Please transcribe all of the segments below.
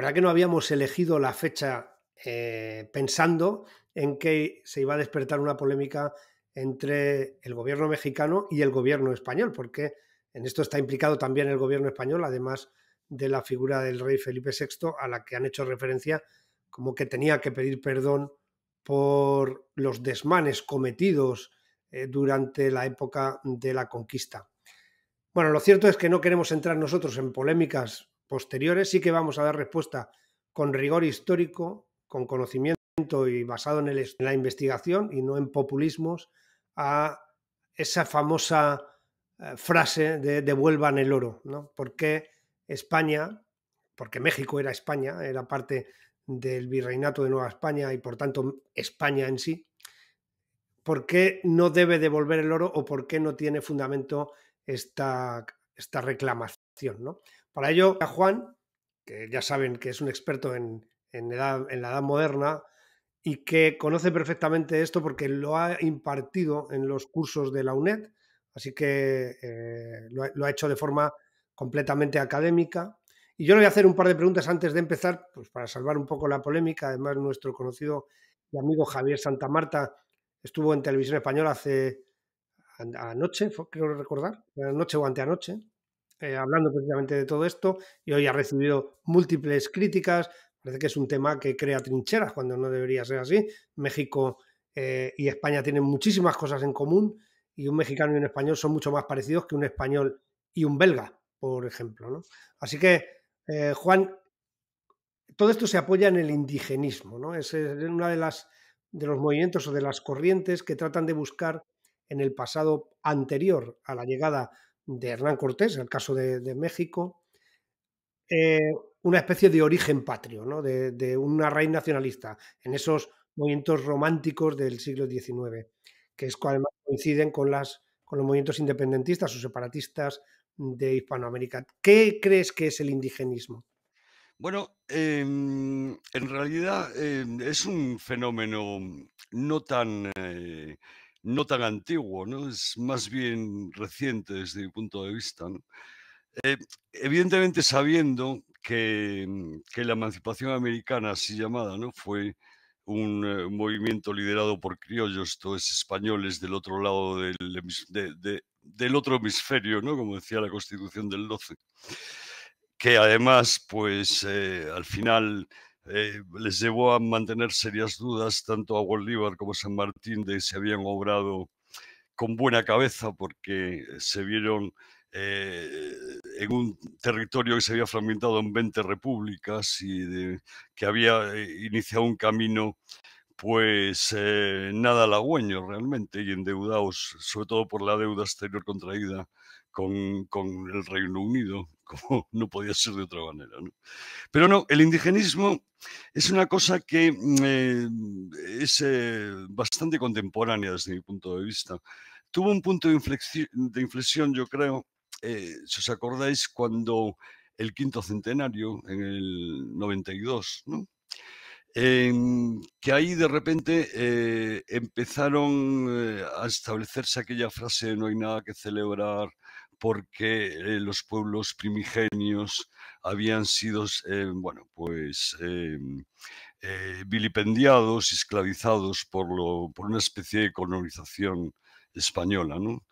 verdad que no habíamos elegido la fecha eh, pensando en que se iba a despertar una polémica entre el gobierno mexicano y el gobierno español, porque en esto está implicado también el gobierno español, además de la figura del rey Felipe VI, a la que han hecho referencia como que tenía que pedir perdón por los desmanes cometidos eh, durante la época de la conquista. Bueno, lo cierto es que no queremos entrar nosotros en polémicas posteriores sí que vamos a dar respuesta con rigor histórico, con conocimiento y basado en, la investigación y no en populismos a esa famosa eh, frase de devuelvan el oro, ¿no? qué España, porque México era España, era parte del virreinato de Nueva España y por tanto España en sí, ¿por qué no debe devolver el oro o por qué no tiene fundamento esta, esta reclamación? ¿no? Para ello, a Juan, que ya saben que es un experto en, edad, en la edad moderna y que conoce perfectamente esto porque lo ha impartido en los cursos de la UNED, así que eh, lo, ha hecho de forma completamente académica. Y yo le voy a hacer un par de preguntas antes de empezar, pues para salvar un poco la polémica. Además, nuestro conocido y amigo Javier Santamarta estuvo en televisión española hace anoche, creo recordar, anoche o anteanoche, eh, hablando precisamente de todo esto y hoy ha recibido múltiples críticas. Parece que es un tema que crea trincheras cuando no debería ser así. México eh, y España tienen muchísimas cosas en común y un mexicano y un español son mucho más parecidos que un español y un belga, por ejemplo. Así que, eh, Juan, todo esto se apoya en el indigenismo, ¿no? Es una de las de los movimientos o de las corrientes que tratan de buscar en el pasado anterior a la llegada de Hernán Cortés, en el caso de, México, eh, una especie de origen patrio, de, una raíz nacionalista, en esos movimientos románticos del siglo XIX, que es, además coinciden con, las, con los movimientos independentistas o separatistas de Hispanoamérica. ¿Qué crees que es el indigenismo? Bueno, em, en realidad em, es un fenómeno no tan eh, no tan antiguo, ¿no? es más bien reciente desde mi punto de vista. Eh, evidentemente sabiendo mm, que, la emancipación americana, así llamada, ¿no? fue eh, un, movimiento liderado por criollos, todos españoles del otro lado del, del otro hemisferio, ¿no? como decía la Constitución del 12, que además, pues eh, al final eh, les llevó a mantener serias dudas tanto a Bolívar como a San Martín de si habían obrado con buena cabeza porque se vieron eh, en un territorio que se había fragmentado en 20 repúblicas y que había eh, iniciado un camino pues nada halagüeño realmente y endeudados, sobre todo por la deuda exterior contraída con, el Reino Unido, como no podía ser de otra manera. Pero no, el indigenismo es una cosa que mm, eh, es eh, bastante contemporánea desde mi punto de vista. Tuvo un punto de inflexión, yo creo, eh, si os acordáis, cuando el quinto centenario, en el 92, em, que ahí de repente empezaron a establecerse aquella frase no hay nada que celebrar, porque eh, los pueblos primigenios habían sido, eh, bueno, pues eh, eh, vilipendiados, esclavizados por, una especie de colonización española, ¿no?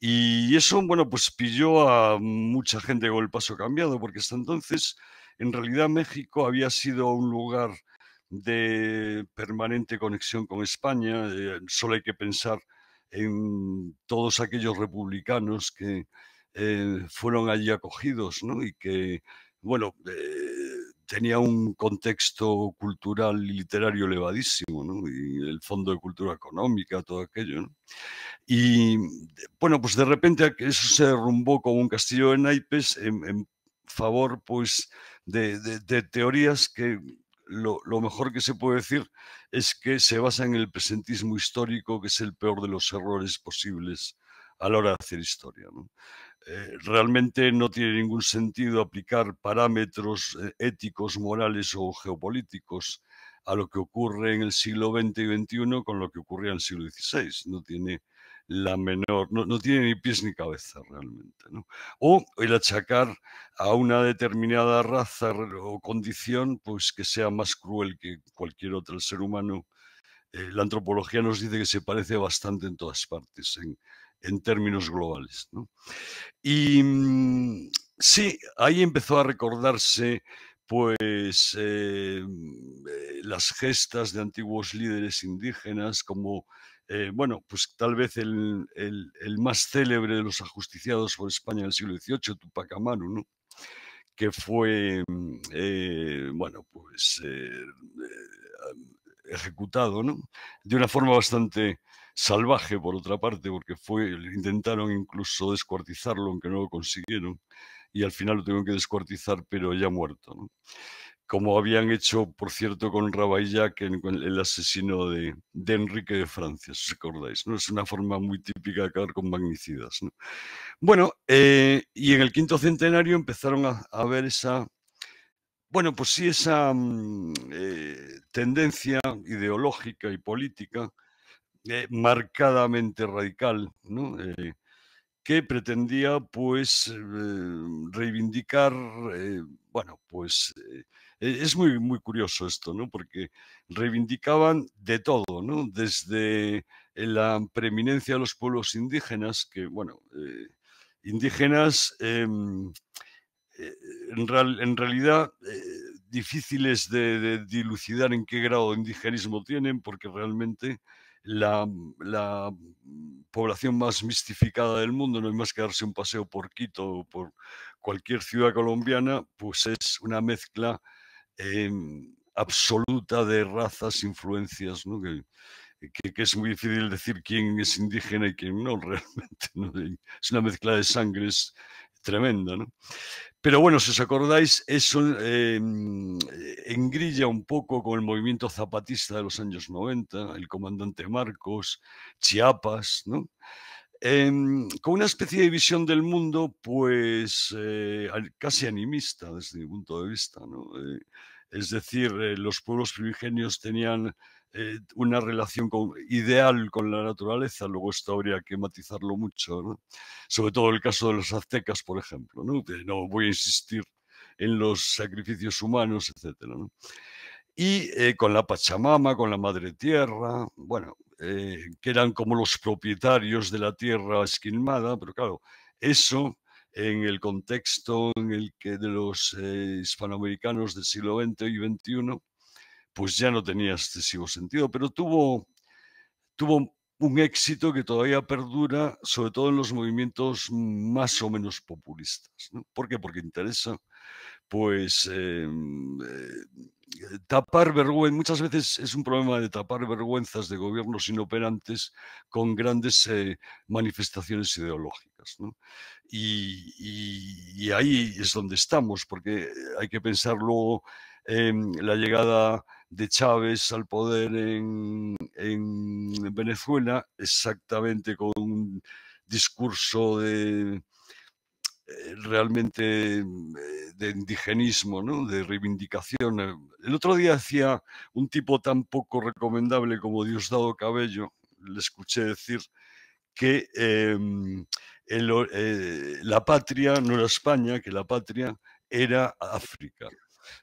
Y eso, bueno, pues pilló a mucha gente con el paso cambiado, porque hasta entonces, en realidad, México había sido un lugar de permanente conexión con España. solo hay que pensar en todos aquellos republicanos que eh, fueron allí acogidos, ¿no? Y que, bueno, eh, tenía un contexto cultural y literario elevadísimo, ¿no? Y el Fondo de Cultura Económica, todo aquello, ¿no? Y, bueno, pues de repente eso se derrumbó como un castillo de naipes en, favor, pues, de, teorías que lo, mejor que se puede decir es que se basa en el presentismo histórico, que es el peor de los errores posibles a la hora de hacer historia. ¿no? Eh, realmente no tiene ningún sentido aplicar parámetros eh, éticos, morales o geopolíticos a lo que ocurre en el siglo XX y XXI con lo que ocurría en el siglo XVI. No tiene la menor, no, tiene ni pies ni cabeza realmente. O el achacar a una determinada raza o condición pues que sea más cruel que cualquier otro ser humano. Eh, la antropología nos dice que se parece bastante en todas partes, en, en términos globales. Y mm, sí, ahí empezó a recordarse pues eh, mm, eh, las gestas de antiguos líderes indígenas como eh, bueno, pues tal vez el, más célebre de los ajusticiados por España del siglo XVIII, Tupac Amaru, ¿no? que fue, mm, bueno, pues ejecutado, ¿no? De una forma bastante salvaje, por otra parte, porque fue, intentaron incluso descuartizarlo, aunque no lo consiguieron, y al final lo tuvieron que descuartizar, pero ya muerto, ¿no? Como habían hecho, por cierto, con con el asesino de, Enrique de Francia, si os acordáis, ¿no? Es una forma muy típica de acabar con magnicidas, ¿no? Bueno, eh, y en el quinto centenario empezaron a, a ver esa bueno, pues sí, esa mm, eh, tendencia ideológica y política eh, marcadamente radical, eh, que pretendía pues reivindicar, bueno, pues e-, es muy, muy curioso esto, ¿no? Porque reivindicaban de todo, ¿no? Desde la preeminencia de los pueblos indígenas, que, bueno, indígenas em, eh, en, real, en, realidad eh, difíciles de, dilucidar en qué grado de indigenismo tienen, porque realmente la, población más mistificada del mundo, no hay más que darse un paseo por Quito o por cualquier ciudad colombiana, pues es una mezcla em, absoluta de razas, influencias, Que, es muy difícil decir quién es indígena y quién no, realmente. Es una mezcla de sangres tremenda. ¿no? Pero bueno, si os acordáis, eso em, engrilla un poco con el movimiento zapatista de los años 90, el comandante Marcos, Chiapas, ¿no? Em, con una especie de visión del mundo, pues eh, casi animista desde mi punto de vista, ¿no? Eh, es decir, eh, los pueblos primigenios tenían eh, una relación con, ideal con la naturaleza, luego esto habría que matizarlo mucho, sobre todo el caso de los aztecas, por ejemplo, no, no voy a insistir en los sacrificios humanos, etc. Y eh, con la Pachamama, con la Madre Tierra, bueno, eh, que eran como los propietarios de la tierra esquilmada, pero claro, eso en el contexto en el que de los hispanoamericanos del siglo XX y XXI pues ya no tenía excesivo este sentido, pero tuvo, tuvo un éxito que todavía perdura, sobre todo en los movimientos más o menos populistas. ¿Por qué? Porque interesa, pues, eh, eh, tapar vergüenza. Muchas veces es un problema de tapar vergüenzas de gobiernos inoperantes con grandes eh, manifestaciones ideológicas. Y, y, ahí es donde estamos, porque hay que pensar luego em, la llegada de Chávez al poder en, Venezuela, exactamente con un discurso de, eh, realmente eh, de indigenismo, ¿no? de reivindicación. El otro día hacía un tipo tan poco recomendable como Diosdado Cabello, le escuché decir que em, eh, la patria no era España, que la patria era África.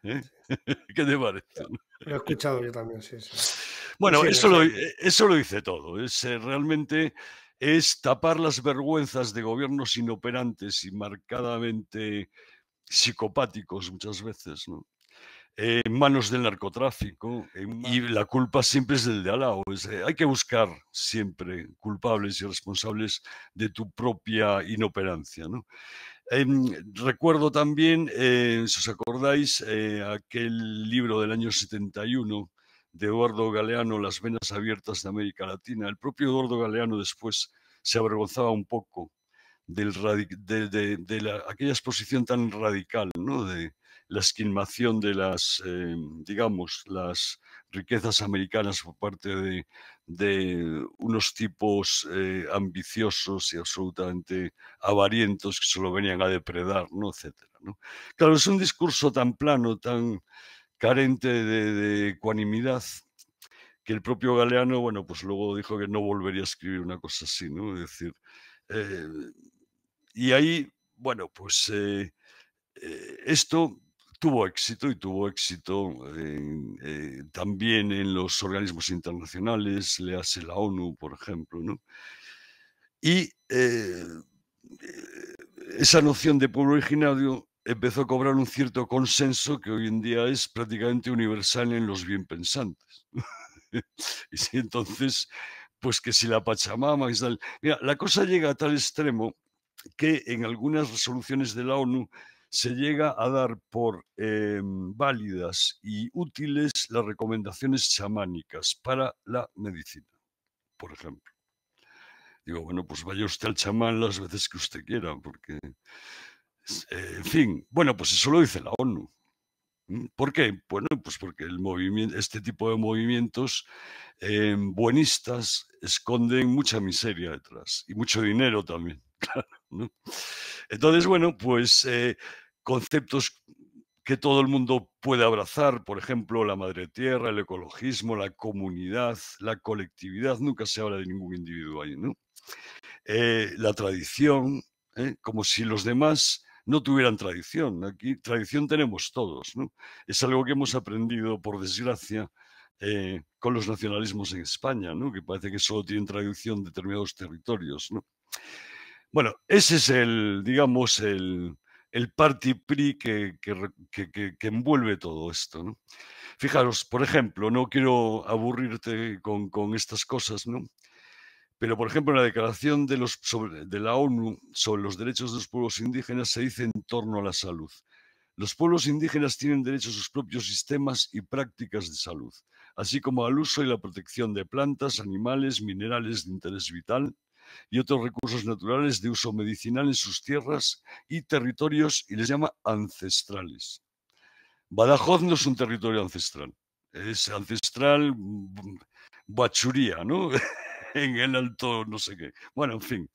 ¿eh? ¿Qué te parece? Lo he escuchado yo también, sí. sí. Bueno, eso, Lo, eso lo dice todo. Es, eh, realmente es tapar las vergüenzas de gobiernos inoperantes y marcadamente psicopáticos muchas veces, ¿no? Eh, en manos del narcotráfico y la culpa siempre es del de al lado. hay que buscar siempre culpables y responsables de tu propia inoperancia. ¿no? Em, recuerdo también, eh, si os acordáis, eh, aquel libro del año 71 de Eduardo Galeano, Las venas abiertas de América Latina. El propio Eduardo Galeano después se avergonzaba un poco del de, la, aquella exposición tan radical ¿no? de, la esquilmación de las, eh, digamos, las riquezas americanas por parte de, unos tipos eh, ambiciosos y absolutamente avarientos que lo venían a depredar, ¿no? etcétera. Claro, es un discurso tan plano, tan carente de, de ecuanimidad, que el propio Galeano, bueno, pues luego dijo que no volvería a escribir una cosa así, ¿no? Es decir, eh, y ahí, bueno, pues esto tuvo éxito y tuvo éxito eh, también en los organismos internacionales, le hace la ONU, por ejemplo. ¿no? Y eh, esa noción de pueblo originario empezó a cobrar un cierto consenso que hoy en día es prácticamente universal en los bien pensantes. y entonces, pues que si la Pachamama y tal. Mira, la cosa llega a tal extremo que en algunas resoluciones de la ONU se llega a dar por em, válidas y útiles las recomendaciones chamánicas para la medicina, por ejemplo. Digo, bueno, pues vaya usted al chamán las veces que usted quiera, porque, en fin, bueno, pues eso lo dice la ONU. ¿Mm? ¿Por qué? Bueno, pues porque el movimiento, este tipo de movimientos em, buenistas esconden mucha miseria detrás y mucho dinero también, claro. Entonces, bueno, pues eh, conceptos que todo el mundo puede abrazar, por ejemplo, la madre tierra, el ecologismo, la comunidad, la colectividad, nunca se habla de ningún individuo ahí, ¿no? Eh, la tradición, ¿eh? como si los demás no tuvieran tradición. Aquí tradición tenemos todos, Es algo que hemos aprendido, por desgracia, eh, con los nacionalismos en España, que parece que solo tienen tradición determinados territorios. Bueno, ese es el, digamos, el, el party PRI que, que, envuelve todo esto. Fijaros, por ejemplo, no quiero aburrirte con, estas cosas, ¿no? pero por ejemplo en la declaración de, los, de la ONU sobre los derechos de los pueblos indígenas se dice en torno a la salud. Los pueblos indígenas tienen derecho a sus propios sistemas y prácticas de salud, así como al uso y la protección de plantas, animales, minerales de interés vital, y otros recursos naturales de uso medicinal en sus tierras y territorios y les llama ancestrales. Badajoz no es un territorio ancestral, es ancestral mm, bachuría, ¿no? en el alto no sé qué. Bueno, en fin,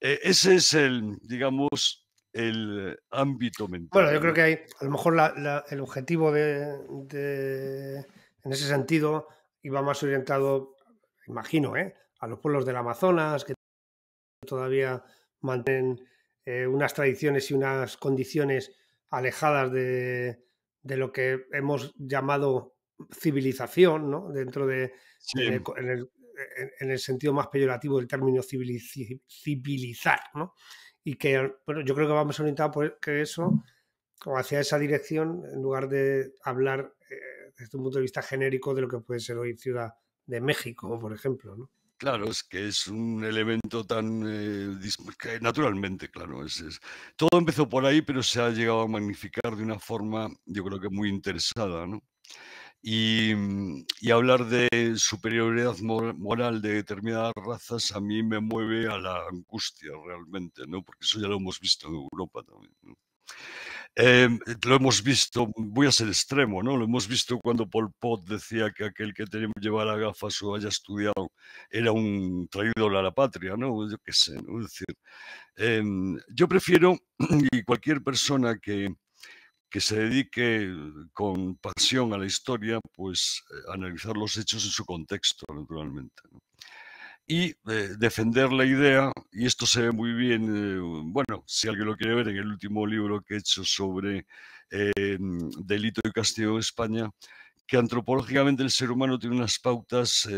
e, ese es el, digamos, el ámbito mental. Bueno, yo creo que hay, a lo mejor el objetivo de, en ese sentido, iba más orientado, imagino, ¿eh? a los pueblos del Amazonas, que todavía mantienen eh, unas tradiciones y unas condiciones alejadas de, lo que hemos llamado civilización, ¿no? Dentro de, eh, en, el, sentido más peyorativo del término civilizar, ¿no? Y que, bueno, yo creo que vamos orientados por eso, o hacia esa dirección, en lugar de hablar eh, desde un punto de vista genérico de lo que puede ser hoy Ciudad de México, por ejemplo, ¿no? Claro, es que es un elemento tan eh, naturalmente, claro, es, todo empezó por ahí, pero se ha llegado a magnificar de una forma, yo creo que muy interesada, Y, hablar de superioridad moral de determinadas razas a mí me mueve a la angustia realmente, ¿no? Porque eso ya lo hemos visto en Europa también. Em, lo hemos visto, voy a ser extremo, ¿no? Lo hemos visto cuando Paul Pot decía que aquel que tenía que llevar a gafas o haya estudiado era un traidor a la patria, ¿no? Yo qué em, yo prefiero, y cualquier persona que, que se dedique con pasión a la historia, pues eh, analizar los hechos en su contexto, naturalmente. ¿no? y eh, defender la idea, y esto se ve muy bien, eh, bueno, si alguien lo quiere ver en el último libro que he hecho sobre eh, delito y castigo de España, que antropológicamente el ser humano tiene unas pautas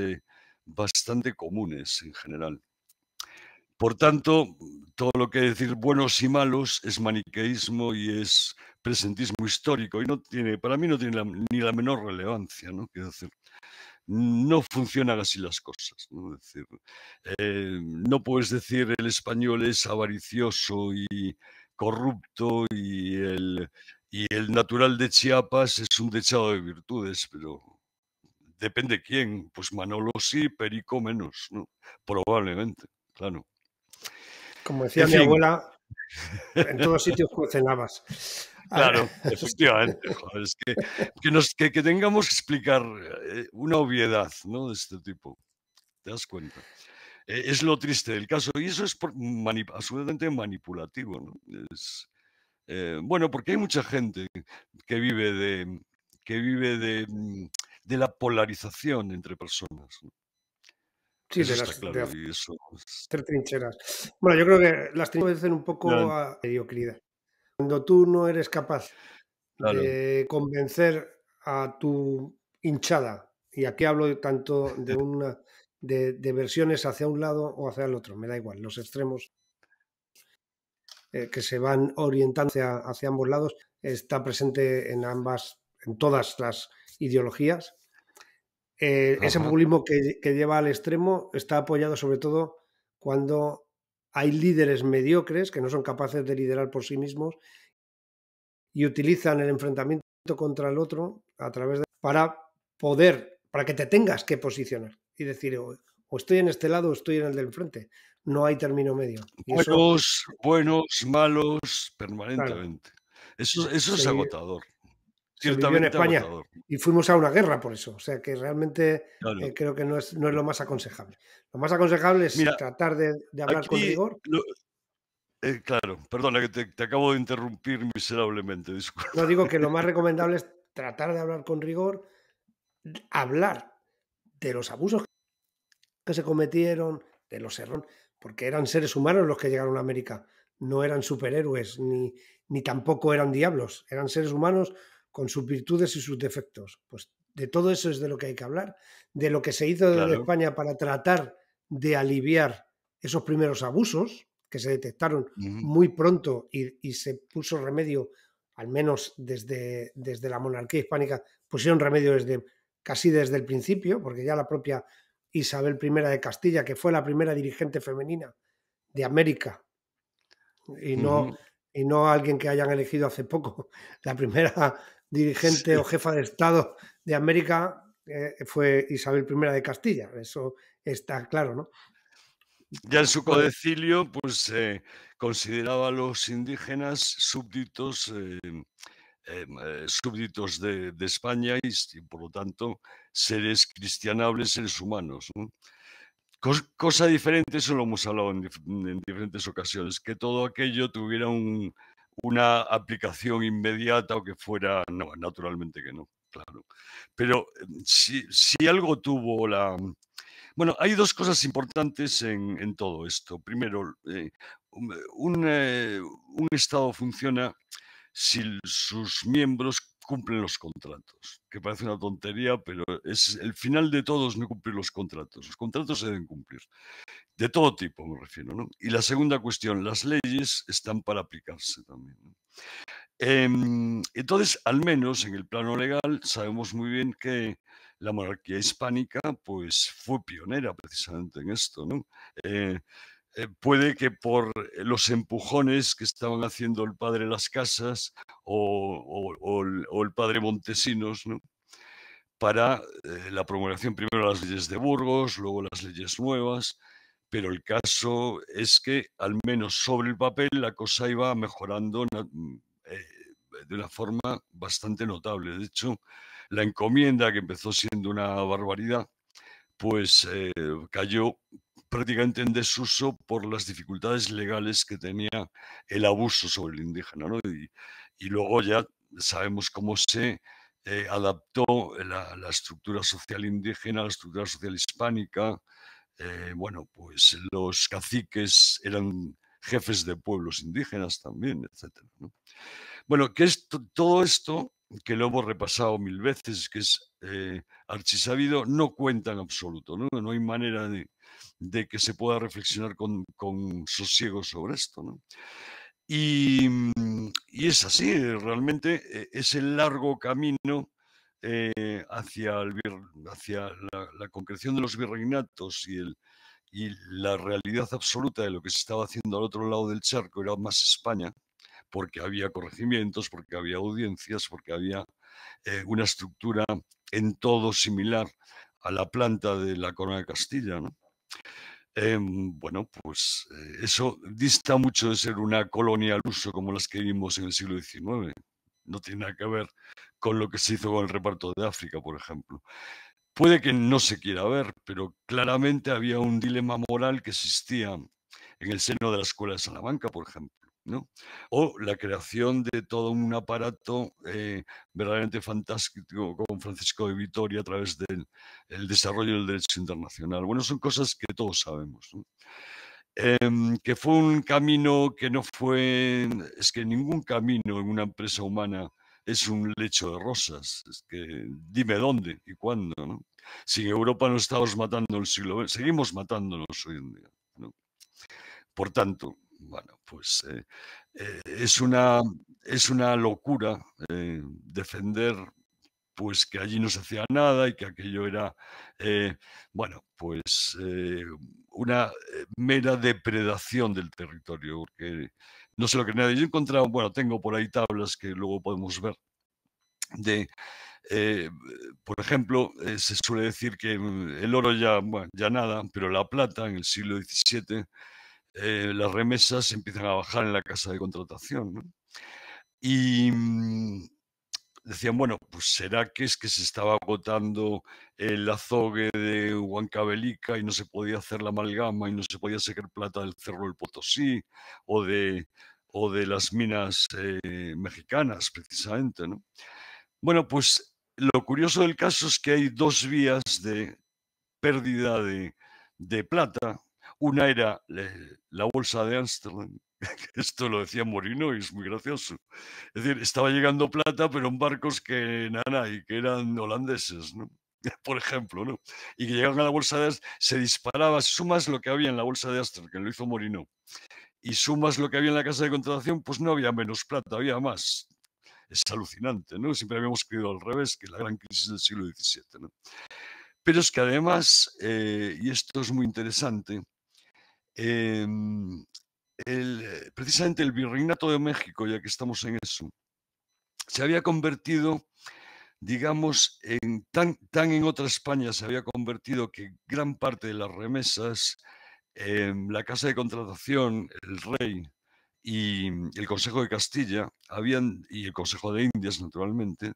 bastante comunes en general. Por tanto, todo lo que decir buenos y malos es maniqueísmo y es presentismo histórico y no tiene, para mí no tiene ni la menor relevancia, ¿no? Quiero decir, no funcionan así las cosas. ¿no? decir, eh, puedes decir el español es avaricioso y corrupto y el, y el natural de Chiapas es un dechado de virtudes, pero depende quién. Pues Manolo sí, Perico menos, probablemente, claro. Como decía mi abuela, en todos sitios cocinabas. Claro, efectivamente. es que, tengamos que explicar eh, una obviedad ¿no? de este tipo. ¿Te das cuenta? Eh, es lo triste del caso. Y eso es absolutamente manipulativo. ¿no? Eh, bueno, porque hay mucha gente que vive de, que vive de, mm, la polarización entre personas. Sí, de las, claro, trincheras. Bueno, yo creo que las trincheras hacen un poco a mediocridad. Cuando tú no eres capaz de convencer a tu hinchada, y aquí hablo tanto de una de, versiones hacia un lado o hacia el otro, me da igual, los extremos eh, que se van orientando hacia, ambos lados, está presente en ambas, en todas las ideologías. Eh, ese populismo que lleva al extremo está apoyado sobre todo cuando hay líderes mediocres que no son capaces de liderar por sí mismos y utilizan el enfrentamiento contra el otro a través de para poder, para que te tengas que posicionar y decir o, estoy en este lado o estoy en el del frente No hay término medio. buenos, buenos, malos, permanentemente. Eso, es agotador vivió en España y fuimos a una guerra por eso. O sea que realmente eh, creo que no es, no es, lo más aconsejable. Lo más aconsejable es tratar de, hablar con rigor. Eh, claro, perdona que te, acabo de interrumpir miserablemente. Disculpa. No digo que lo más recomendable es tratar de hablar con rigor, hablar de los abusos que se cometieron, de los errores, porque eran seres humanos los que llegaron a América, no eran superhéroes ni, ni tampoco eran diablos, eran seres humanos con sus virtudes y sus defectos. Pues de todo eso es de lo que hay que hablar, de lo que se hizo desde España para tratar de aliviar esos primeros abusos que se detectaron muy pronto y, se puso remedio, al menos desde, desde la monarquía hispánica, pusieron remedio desde casi desde el principio, porque ya la propia Isabel I de Castilla, que fue la primera dirigente femenina de América, y no, y no alguien que hayan elegido hace poco, la primera dirigente o jefa de Estado de América eh, fue Isabel I de Castilla, eso está claro, ¿no? Ya en su codecilio, pues eh, consideraba a los indígenas súbditos, eh, em, súbditos de, España y, por lo tanto, seres cristianables, seres humanos. cosa diferente, eso lo hemos hablado en, diferentes ocasiones, que todo aquello tuviera un, una aplicación inmediata o que fuera, no, naturalmente que no, claro. Pero em, si, algo tuvo la... Mm, bueno, hay dos cosas importantes en, todo esto. Primero, eh, un, eh, un Estado funciona si sus miembros cumplen los contratos, que parece una tontería, pero es el final de todos no cumplir los contratos. Los contratos se deben cumplir, de todo tipo me refiero. ¿no? Y la segunda cuestión, las leyes están para aplicarse también. Em, entonces, al menos en el plano legal, sabemos muy bien que la monarquía hispánica pues, fue pionera precisamente en esto. ¿no? Eh, eh, puede que por eh, los empujones que estaban haciendo el padre Las Casas o, el, padre Montesinos, para eh, la promulgación primero de las leyes de Burgos, luego las leyes nuevas, pero el caso es que al menos sobre el papel la cosa iba mejorando mm, de una forma bastante notable. De hecho, la encomienda que empezó siendo una barbaridad, pues cayó prácticamente en desuso por las dificultades legales que tenía el abuso sobre el indígena. Y, luego ya sabemos cómo se eh, adaptó la, estructura social indígena, la estructura social hispánica. Eh, bueno, pues los caciques eran jefes de pueblos indígenas también, etc. Bueno, que esto, todo esto que lo hemos repasado mil veces, que es eh, archisabido, no cuenta en absoluto. No, no hay manera de, que se pueda reflexionar con, con sosiego sobre esto. Y, mm, y, es así, eh, realmente eh, es el largo camino hacia, hacia la, la, concreción de los virreinatos y, el, y la realidad absoluta de lo que se estaba haciendo al otro lado del charco, era más España porque había corregimientos, porque había audiencias, porque había eh, una estructura en todo similar a la planta de la Corona de Castilla. Em, bueno, pues eh, eso dista mucho de ser una colonia al uso como las que vimos en el siglo XIX. No tiene nada que ver con lo que se hizo con el reparto de África, por ejemplo. Puede que no se quiera ver, pero claramente había un dilema moral que existía en el seno de la Escuela de Salamanca, por ejemplo. O la creación de todo un aparato eh, verdaderamente fantástico con Francisco de Vitoria a través del desarrollo del derecho internacional. Bueno, son cosas que todos sabemos. Em, que fue un camino que no fue, es que ningún camino en una empresa humana es un lecho de rosas. Es que dime dónde y cuándo. Si en Europa no estamos matando el siglo seguimos matándonos hoy en día. Por tanto, bueno, pues eh, eh, es, una, es una locura eh, defender pues que allí no se hacía nada y que aquello era, bueno, pues una mera depredación del territorio, porque no sé lo que nadie. Yo he encontrado, bueno, tengo por ahí tablas que luego podemos ver de, por ejemplo, se suele decir que mm, el oro ya, ya nada, pero la plata en el siglo XVII eh, las remesas empiezan a bajar en la casa de contratación. Y mm, decían, bueno, pues será que es que se estaba agotando el azogue de Huancabelica y no se podía hacer la amalgama y no se podía sacar plata del Cerro del Potosí o de, las minas eh, mexicanas, precisamente. Bueno, pues lo curioso del caso es que hay dos vías de pérdida de plata una era eh, la bolsa de Amsterdam, esto lo decía Morino y es muy gracioso. Es decir, estaba llegando plata, pero en barcos que y que eran holandeses, por ejemplo, ¿no? y que llegaban a la bolsa de Amsterdam, se disparaba, sumas lo que había en la bolsa de Amsterdam, que lo hizo Morino, y sumas lo que había en la casa de contratación, pues no había menos plata, había más. Es alucinante, ¿no? Siempre habíamos creído al revés, que la gran crisis del siglo XVII, ¿no? Pero es que además, eh, y esto es muy interesante, Em, eh, precisamente el Virreinato de México, ya que estamos en eso, se había convertido, digamos, en, tan, tan en otra España se había convertido que gran parte de las remesas, em, la Casa de Contratación, el Rey y mm, el Consejo de Castilla habían, y el Consejo de Indias, naturalmente,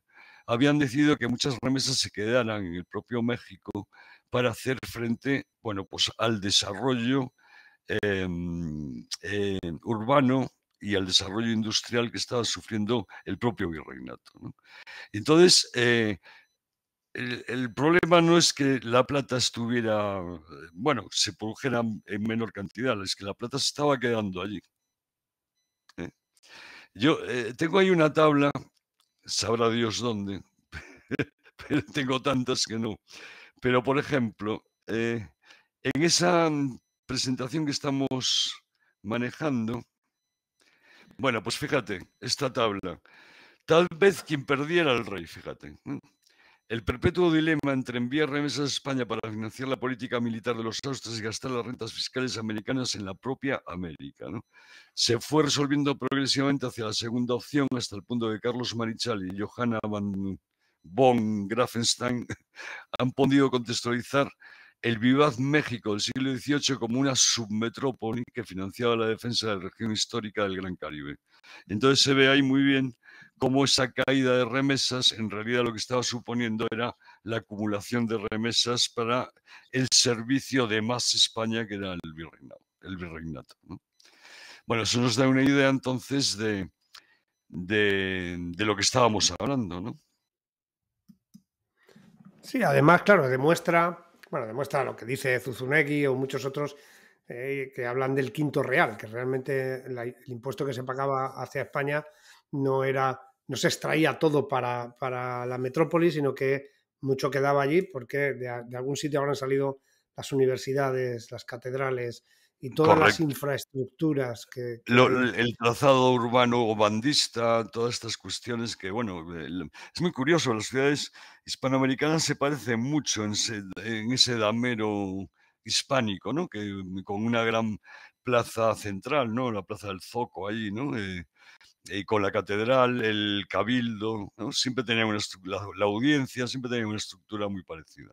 habían decidido que muchas remesas se quedaran en el propio México para hacer frente, bueno, pues al desarrollo Em, urbano y al desarrollo industrial que estaba sufriendo el propio virreinato. Entonces, eh, el, problema no es que la plata estuviera, bueno, se produjera en menor cantidad, es que la plata se estaba quedando allí. ¿eh? Yo eh, tengo ahí una tabla, sabrá Dios dónde, pero tengo tantas que no. Pero, por ejemplo, en esa presentación que estamos manejando. Bueno, pues fíjate, esta tabla. Tal vez quien perdiera el rey, fíjate. ¿eh? El perpetuo dilema entre enviar remesas a España para financiar la política militar de los austros y gastar las rentas fiscales americanas en la propia América. Se fue resolviendo progresivamente hacia la segunda opción hasta el punto de que Carlos Marichal y Johanna van von Grafenstein han podido contextualizar el vivaz México del siglo XVIII como una submetrópoli que financiaba la defensa de la región histórica del Gran Caribe. Entonces se ve ahí muy bien cómo esa caída de remesas, en realidad lo que estaba suponiendo era la acumulación de remesas para el servicio de más España, que era el virreinato. Bueno, eso nos da una idea entonces de, de, de lo que estábamos hablando, ¿no? Sí, además, claro, demuestra bueno, demuestra lo que dice Zuzunegui o muchos otros eh, que hablan del quinto real, que realmente el impuesto que se pagaba hacia España no era, no se extraía todo para, para la metrópoli, sino que mucho quedaba allí porque de algún sitio habrán salido las universidades, las catedrales, y todas las infraestructuras que... el trazado urbano bandista, todas estas cuestiones que, bueno, es muy curioso, las ciudades hispanoamericanas se parecen mucho en ese, damero hispánico, ¿no? Que con una gran plaza central, ¿no? La plaza del Zoco ahí, ¿no? Eh, y eh, con la catedral, el cabildo, siempre tenía una la, audiencia siempre tenía una estructura muy parecida.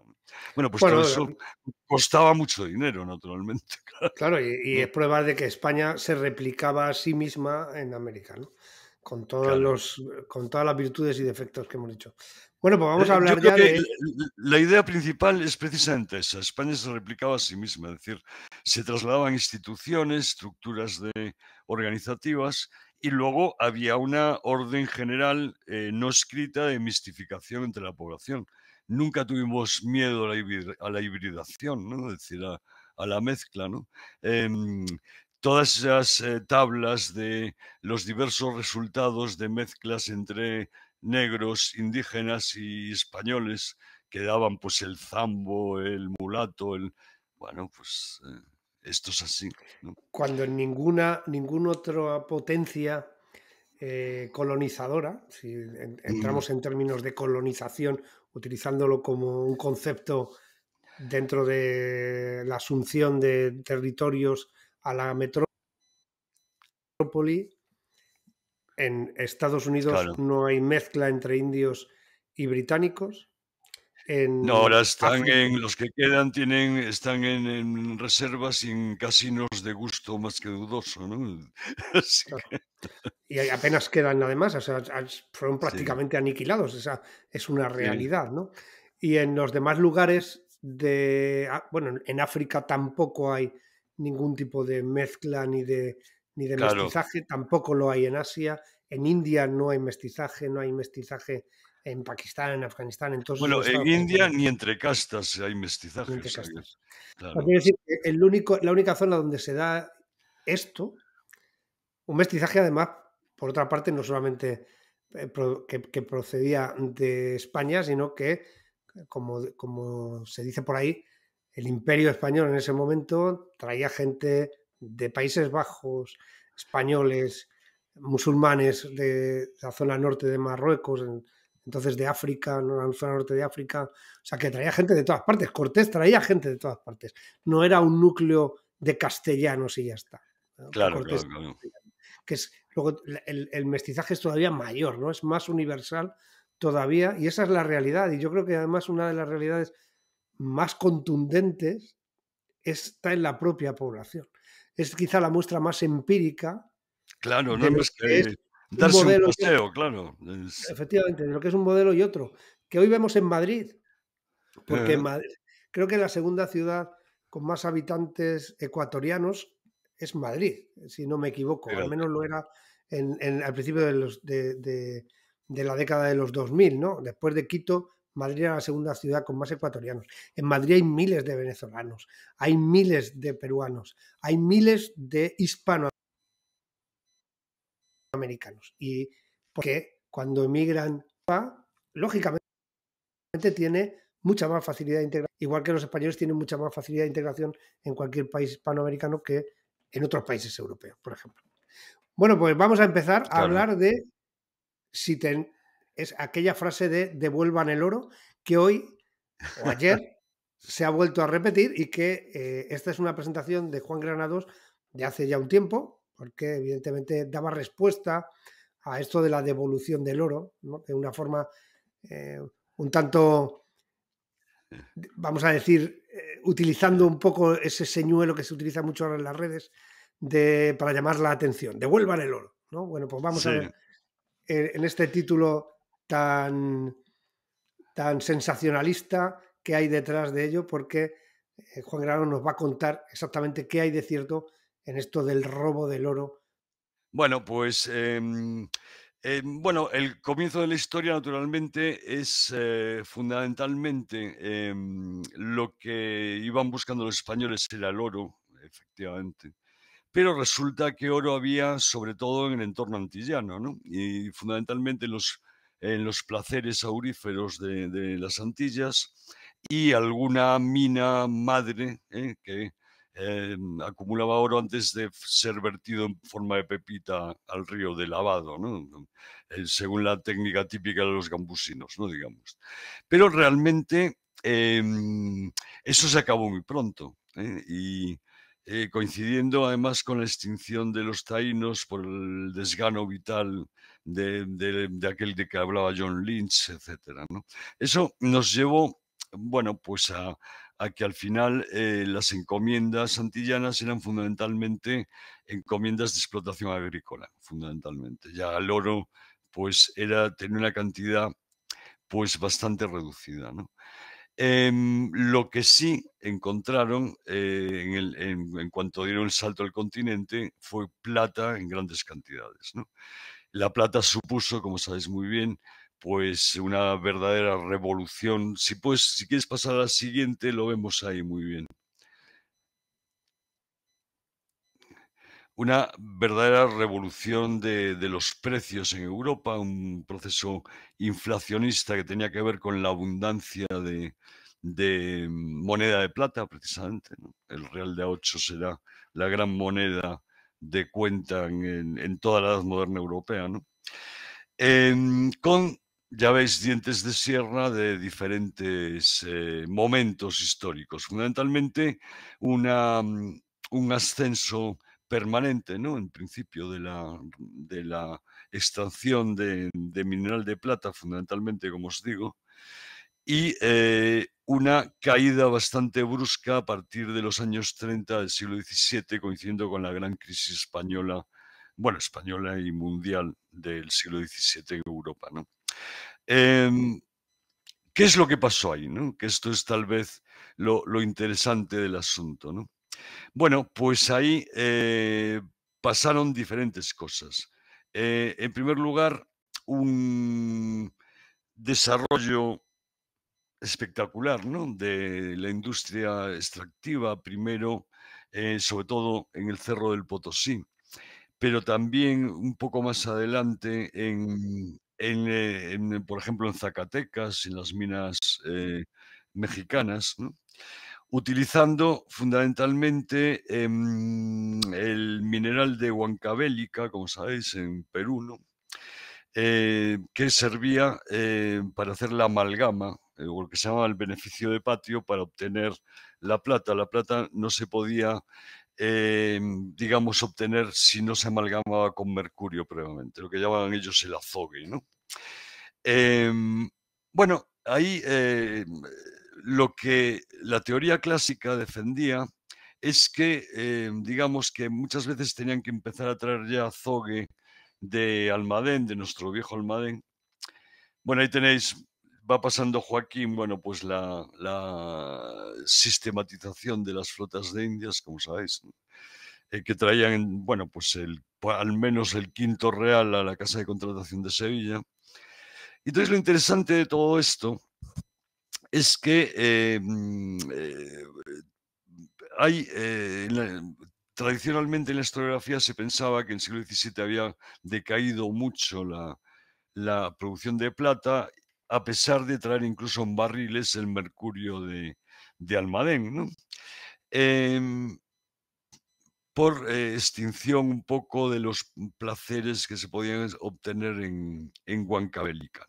Bueno, pues todo eso eh, mm costaba mucho dinero, naturalmente. Claro, y, es prueba de que España se replicaba a sí misma en América, ¿no? Con, todos los, eh, con todas las virtudes y defectos que hemos dicho. Bueno, pues vamos a hablar ya de. La idea principal es precisamente esa. España se replicaba a sí misma, es decir, se trasladaban instituciones, estructuras de, organizativas y luego había una orden general eh, no escrita de mistificación entre la población. Nunca tuvimos miedo a la, hibridación, ¿no? decir, a, la mezcla. ¿no? Em, todas esas eh, tablas de los diversos resultados de mezclas entre negros, indígenas y españoles que daban pues el zambo, el mulato, el... Bueno, pues... Eh, esto así. Cuando en ninguna, ninguna otra potencia eh, colonizadora, si entramos en términos de colonización, utilizándolo como un concepto dentro de la asunción de territorios a la metrópoli, en Estados Unidos no hay mezcla entre indios y británicos, no, ahora están en los que quedan tienen están en, reservas y en casinos de gusto más que dudoso, ¿no? Y apenas quedan además, fueron prácticamente aniquilados, esa es una realidad, Y en los demás lugares de, ah, bueno, en África tampoco hay ningún tipo de mezcla ni de ni mestizaje, tampoco lo hay en Asia, en India no hay mestizaje, no hay mestizaje en Pakistán, en Afganistán, en todos Bueno, en India ni entre castas hay mestizaje. Claro. el único, la única zona donde se da esto, un mestizaje además, por otra parte, no solamente eh, que, procedía de España, sino que, como, como se dice por ahí, el imperio español en ese momento traía gente de Países Bajos, españoles, musulmanes de la zona norte de Marruecos, en, entonces de África, no, zona norte de África, o sea, que traía gente de todas partes. Cortés traía gente de todas partes. No era un núcleo de castellanos y ya está. Claro, claro, Que el, mestizaje es todavía mayor, ¿no? Es más universal todavía y esa es la realidad. Y yo creo que además una de las realidades más contundentes está en la propia población. Es quizá la muestra más empírica. Claro, no, es que... Darse un, modelo claro. Efectivamente, lo que es un modelo y otro. Que hoy vemos en Madrid, porque creo que la segunda ciudad con más habitantes ecuatorianos es Madrid, si no me equivoco. Al menos lo era en, al principio de, la década de los 2000, ¿no? Después de Quito, Madrid era la segunda ciudad con más ecuatorianos. En Madrid hay miles de venezolanos, hay miles de peruanos, hay miles de hispanos. Y porque cuando emigran, ah, lógicamente tiene mucha más facilidad de integración, igual que los españoles tienen mucha más facilidad de integración en cualquier país hispanoamericano que en otros países europeos, por ejemplo. Bueno, pues vamos a empezar a hablar de si ten, es aquella frase de devuelvan el oro que hoy o ayer se ha vuelto a repetir y que eh, esta es una presentación de Juan Granados de hace ya un tiempo, porque evidentemente daba respuesta a esto de la devolución del oro, de una forma eh, un tanto, vamos a decir, eh, utilizando un poco ese señuelo que se utiliza mucho ahora en las redes para llamar la atención, devuelvan el oro. Bueno, pues vamos a ver eh, en este título tan, tan sensacionalista que hay detrás de ello, porque Juan Grano nos va a contar exactamente qué hay de cierto en esto del robo del oro? Bueno, pues em, em, bueno, el comienzo de la historia naturalmente es eh, fundamentalmente em, lo que iban buscando los españoles era el oro, efectivamente. Pero resulta que oro había sobre todo en el entorno antillano, ¿no? Y fundamentalmente en los, en los placeres auríferos de, de las Antillas y alguna mina madre eh, que acumulaba oro antes de ser vertido en forma de pepita al río de lavado, eh, según la técnica típica de los gambusinos, ¿no? digamos. Pero realmente em, eso se acabó muy pronto ¿eh? y eh, coincidiendo además con la extinción de los taínos por el desgano vital de, aquel de que hablaba John Lynch, etc. ¿no? Eso nos llevó, bueno, pues a, a que al final eh, las encomiendas antillanas eran fundamentalmente encomiendas de explotación agrícola, fundamentalmente. Ya el oro, pues, era, tenía una cantidad, pues, bastante reducida, em, lo que sí encontraron eh, en, en, cuanto dieron el salto al continente fue plata en grandes cantidades. La plata supuso, como sabéis muy bien, pues una verdadera revolución. Si, si quieres pasar a la siguiente, lo vemos ahí muy bien. Una verdadera revolución de, los precios en Europa, un proceso inflacionista que tenía que ver con la abundancia de, moneda de plata, precisamente. El real de A8 será la gran moneda de cuenta en, toda la edad moderna europea, em, con ya veis dientes de sierra de diferentes eh, momentos históricos. Fundamentalmente mm, un ascenso permanente, ¿no? En principio de la, de extracción de, mineral de plata, fundamentalmente, como os digo, y eh, una caída bastante brusca a partir de los años 30 del siglo XVII, coincidiendo con la gran crisis española, bueno, española y mundial del siglo XVII en Europa, ¿no? Em, ¿Qué es lo que pasó ahí? ¿no? Que esto es tal vez lo, interesante del asunto. ¿no? Bueno, pues ahí eh, pasaron diferentes cosas. Eh, en primer lugar, un desarrollo espectacular de la industria extractiva, primero, eh, sobre todo en el Cerro del Potosí, pero también un poco más adelante en, eh, por ejemplo, en Zacatecas, en las minas eh, mexicanas, utilizando fundamentalmente em, el mineral de Huancabélica, como sabéis, en Perú, eh, que servía para hacer la amalgama, o lo que se llama el beneficio de patio, para obtener la plata. La plata no se podía eh, digamos, obtener si no se amalgamaba con mercurio previamente, lo que llamaban ellos el azogue. ¿no? Em, bueno, ahí eh, lo que la teoría clásica defendía es que, eh, digamos, que muchas veces tenían que empezar a traer ya azogue de Almadén, de nuestro viejo Almadén. Bueno, ahí tenéis va pasando Joaquín, bueno, pues la, sistematización de las flotas de Indias, como sabéis, eh, que traían, bueno, pues el, al menos el quinto real a la Casa de Contratación de Sevilla. Entonces lo interesante de todo esto es que eh, mm, eh, hay, tradicionalmente en la historiografía se pensaba que en el siglo XVII había decaído mucho la producción de plata a pesar de traer incluso en barriles el mercurio de, Almadén. Em, por eh, extinción un poco de los placeres que se podían obtener en, en Huancavelica.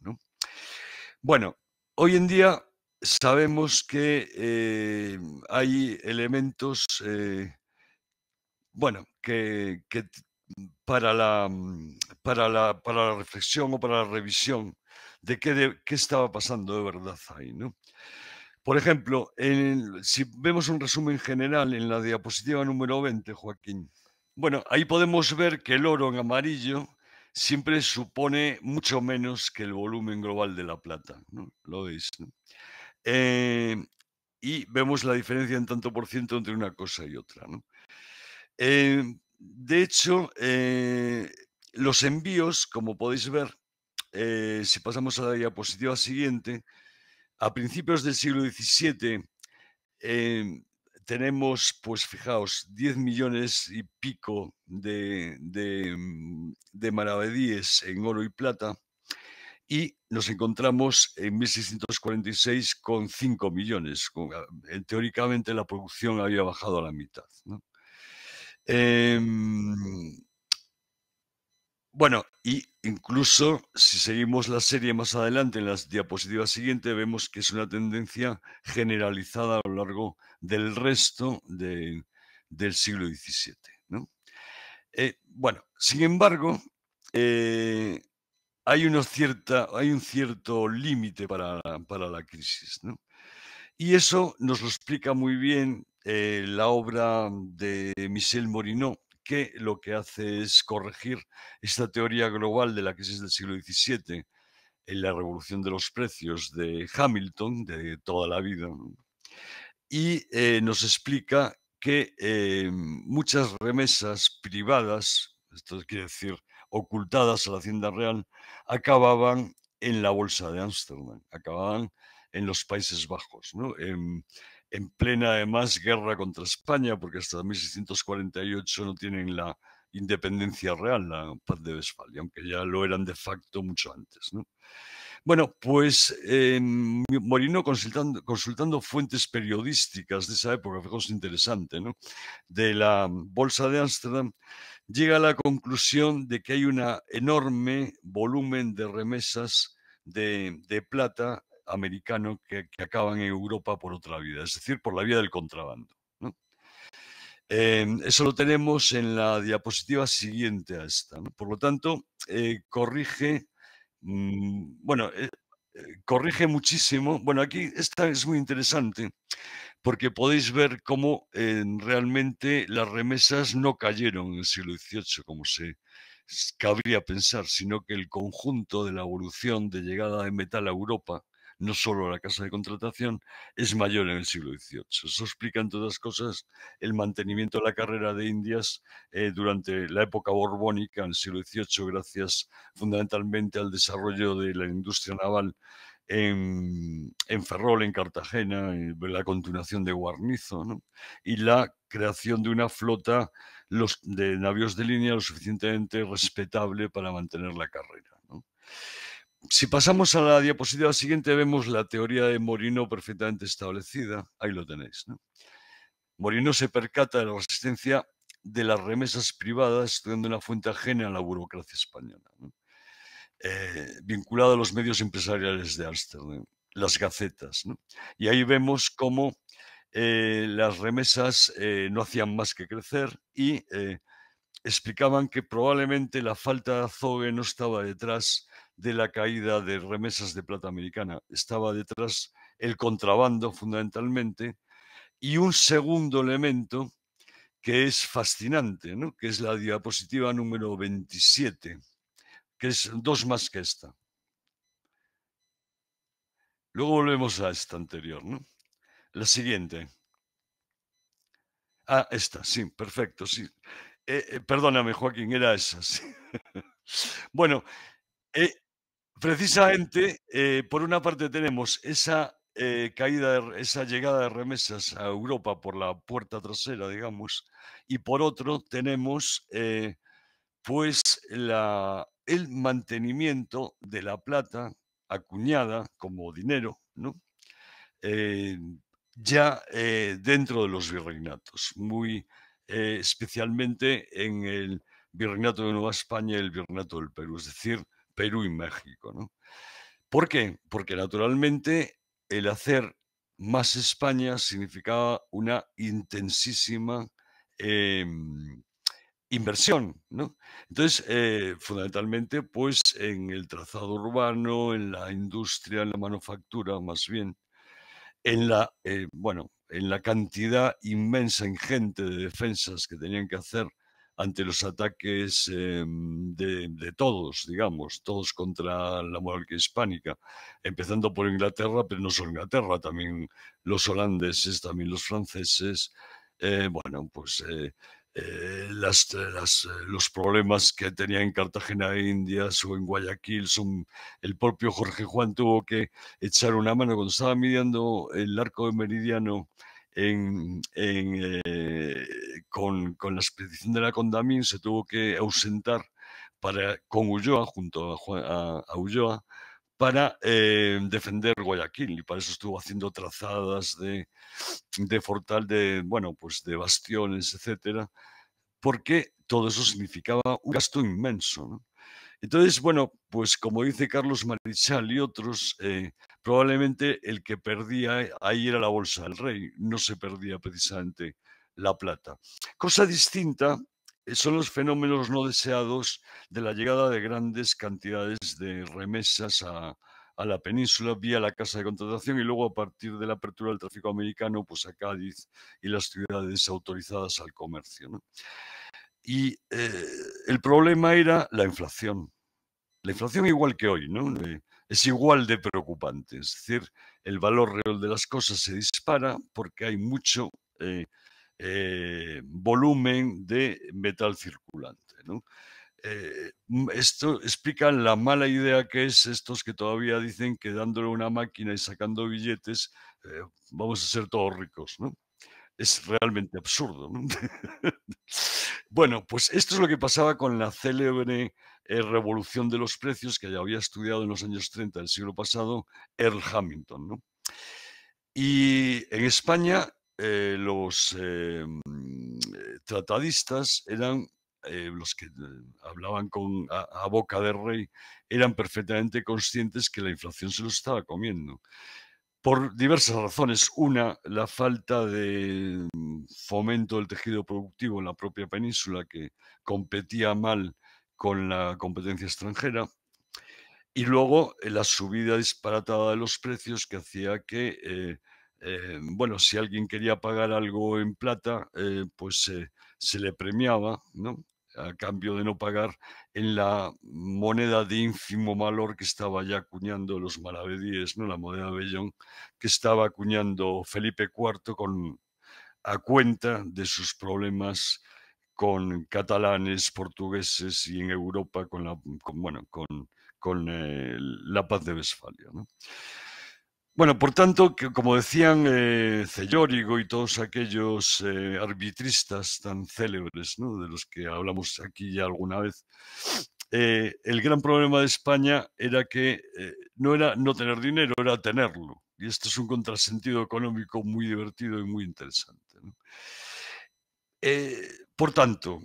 Bueno, hoy en día sabemos que eh, hay elementos, eh, bueno, que, para, la, para, la, para la reflexión o para la revisión de qué, estaba pasando de verdad ahí. ¿no? Por ejemplo, si vemos un resumen general en la diapositiva número 20, Joaquín, bueno, ahí podemos ver que el oro en amarillo siempre supone mucho menos que el volumen global de la plata, Lo veis, eh, y vemos la diferencia en tanto por ciento entre una cosa y otra, eh, de hecho, eh, los envíos, como podéis ver, eh, si pasamos a la diapositiva siguiente, a principios del siglo XVII em, tenemos, pues fijaos, 10 millones y pico de, mm, de, maravedíes en oro y plata y nos encontramos en 1646 con 5 millones. Ah, eh, teóricamente la producción había bajado a la mitad. Em, bueno, y incluso si seguimos la serie más adelante, en las diapositivas siguientes, vemos que es una tendencia generalizada a lo largo del resto del siglo XVII. Eh, bueno, sin embargo, eh, hay, hay, un cierto límite para, la crisis. Y eso nos lo explica muy bien eh, la obra de Michel Morinot, que lo que hace es corregir esta teoría global de la crisis del siglo XVII en la revolución de los precios de Hamilton de toda la vida. Y eh, nos explica que eh, muchas remesas privadas, esto quiere decir ocultadas a la Hacienda Real, acababan en la bolsa de Ámsterdam, acababan en los Países Bajos. ¿no? Em, en plena además guerra contra España, porque hasta 1648 no tienen la independencia real, la paz de Westfalia, aunque ya lo eran de facto mucho antes. Bueno, pues em, Morino consultando, fuentes periodísticas de esa época, fue cosa interesante, de la Bolsa de Ámsterdam, llega a la conclusión de que hay un enorme volumen de remesas de plata americano que, acaban en Europa por otra vida, es decir, por la vía del contrabando. Em, eso lo tenemos en la diapositiva siguiente a esta. Por lo tanto, eh, corrige, mm, bueno, eh, eh, corrige muchísimo. Bueno, aquí esta es muy interesante porque podéis ver cómo realmente las remesas no cayeron en el siglo XVIII, como se, cabría pensar, sino que el conjunto de la evolución de llegada de metal a Europa no solo la casa de contratación, es mayor en el siglo XVIII. Eso explica, en todas cosas, el mantenimiento de la carrera de Indias eh, durante la época borbónica, en el siglo XVIII, gracias fundamentalmente al desarrollo de la industria naval en, Ferrol, en Cartagena, la continuación de Guarnizo, y la creación de una flota de navíos de línea lo suficientemente respetable para mantener la carrera. Si pasamos a la diapositiva siguiente, vemos la teoría de Morino perfectamente establecida. Ahí lo tenéis. Morino se percata de la resistencia de las remesas privadas, estudiando una fuente ajena a la burocracia española, eh, vinculada a los medios empresariales de Ámsterdam, las gacetas. Y ahí vemos cómo eh, las remesas eh, no hacían más que crecer y explicaban que probablemente la falta de azogue no estaba detrás de la caída de remesas de plata americana. Estaba detrás el contrabando fundamentalmente y un segundo elemento que es fascinante, ¿no? que es la diapositiva número 27, que es dos más que esta. Luego volvemos a esta anterior, ¿no? La siguiente. Ah, esta, sí, perfecto, sí. Eh, eh, perdóname, Joaquín, era esa. bueno, eh, Precisamente, eh, por una parte tenemos esa eh, caída, esa llegada de remesas a Europa por la puerta trasera, digamos, y por otro tenemos eh, pues la, el mantenimiento de la plata acuñada como dinero, ya dentro de los virreinatos, muy especialmente en el virreinato de Nueva España y el virreinato del Perú, es decir, Perú y México. ¿no? ¿Por qué? Porque naturalmente el hacer más España significaba una intensísima em, inversión, ¿no? Entonces, eh, fundamentalmente, pues en el trazado urbano, en la industria, en la manufactura, más bien, en la, eh, bueno, en la cantidad inmensa, ingente de defensas que tenían que hacer ante los ataques em, de, todos, digamos, todos contra la monarquía hispánica, empezando por Inglaterra, pero no solo Inglaterra, también los holandeses, también los franceses. Eh, bueno, pues eh, eh, las, los problemas que tenía en Cartagena de Indias o en Guayaquil, son, el propio Jorge Juan tuvo que echar una mano cuando estaba midiendo el arco meridiano eh, con, la expedición de la Condamín se tuvo que ausentar para, con Ulloa, junto a, Ulloa, para eh, defender Guayaquil y para eso estuvo haciendo trazadas de, de fortal, de, bueno, pues de bastiones, etcétera, porque todo eso significaba un gasto inmenso. ¿no? Entonces, bueno, pues como dice Carlos Marichal y otros, eh, probablemente el que perdía ahí era la bolsa del rey, no se perdía precisamente la plata. Cosa distinta eh, son los fenómenos no deseados de la llegada de grandes cantidades de remesas a, la península vía la casa de contratación y luego a partir de la apertura del tráfico americano pues a Cádiz y las ciudades autorizadas al comercio. Y eh, el problema era la inflación. La inflación igual que hoy, ¿no? Eh, es igual de preocupante. Es decir, el valor real de las cosas se dispara porque hay mucho eh, volumen de metal circulante. ¿no? Mm, esto explica la mala idea que es estos que todavía dicen que dándole una máquina y sacando billetes vamos a ser todos ricos, ¿no? es realmente absurdo. bueno, pues esto es lo que pasaba con la célebre eh, revolución de los precios que ya había estudiado en los años 30 del siglo pasado Earl Hamilton. ¿no? Y en España eh, los eh, tratadistas eran los que hablaban con, a, boca de rey eran perfectamente conscientes que la inflación se los estaba comiendo por diversas razones. Una, la falta de mm, fomento del tejido productivo en la propia península, que competía mal con la competencia extranjera. Y luego eh, la subida disparatada de los precios que hacía que, eh, eh, bueno, si alguien quería pagar algo en plata, pues se le premiaba, ¿no? a cambio de no pagar en la moneda de ínfimo valor que estaba ya acuñando los maravedíes, ¿no? la moneda de Bellón, que estaba acuñando Felipe IV con, a cuenta de sus problemas con catalanes, portugueses y en Europa con la, con, bueno, con, con eh, la paz de Westfalia. Bueno, por tanto, como decían eh, y todos aquellos eh, arbitristas tan célebres, de los que hablamos aquí ya alguna vez, eh, el gran problema de España era que eh, no era no tener dinero, era tenerlo. Y esto es un contrasentido económico muy divertido y muy interesante. por tanto,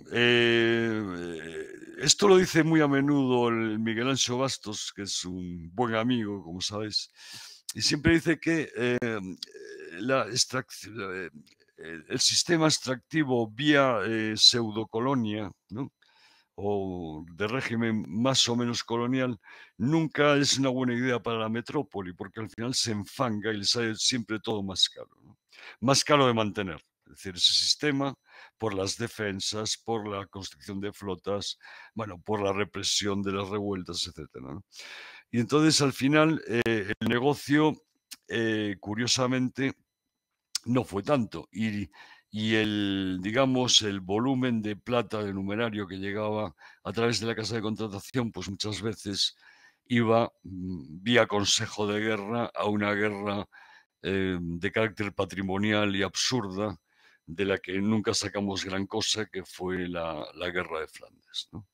esto lo dice muy a menudo el Miguel Ancho Bastos, que es un buen amigo, como sabéis y siempre dice que eh, eh, eh, el sistema extractivo vía pseudo pseudocolonia ¿no? o de régimen más o menos colonial nunca es una buena idea para la metrópoli porque al final se enfanga y le sale siempre todo más caro, más caro de mantener. Es decir, ese sistema por las defensas, por la construcción de flotas, bueno, por la represión de las revueltas, etc. ¿no? Y entonces al final eh, el negocio, eh, curiosamente, no fue tanto. Y, y, el, digamos, el volumen de plata de numerario que llegaba a través de la casa de contratación, pues muchas veces iba mm, vía consejo de guerra a una guerra eh, de carácter patrimonial y absurda de la que nunca sacamos gran cosa, que fue la, la guerra de Flandes. ¿no?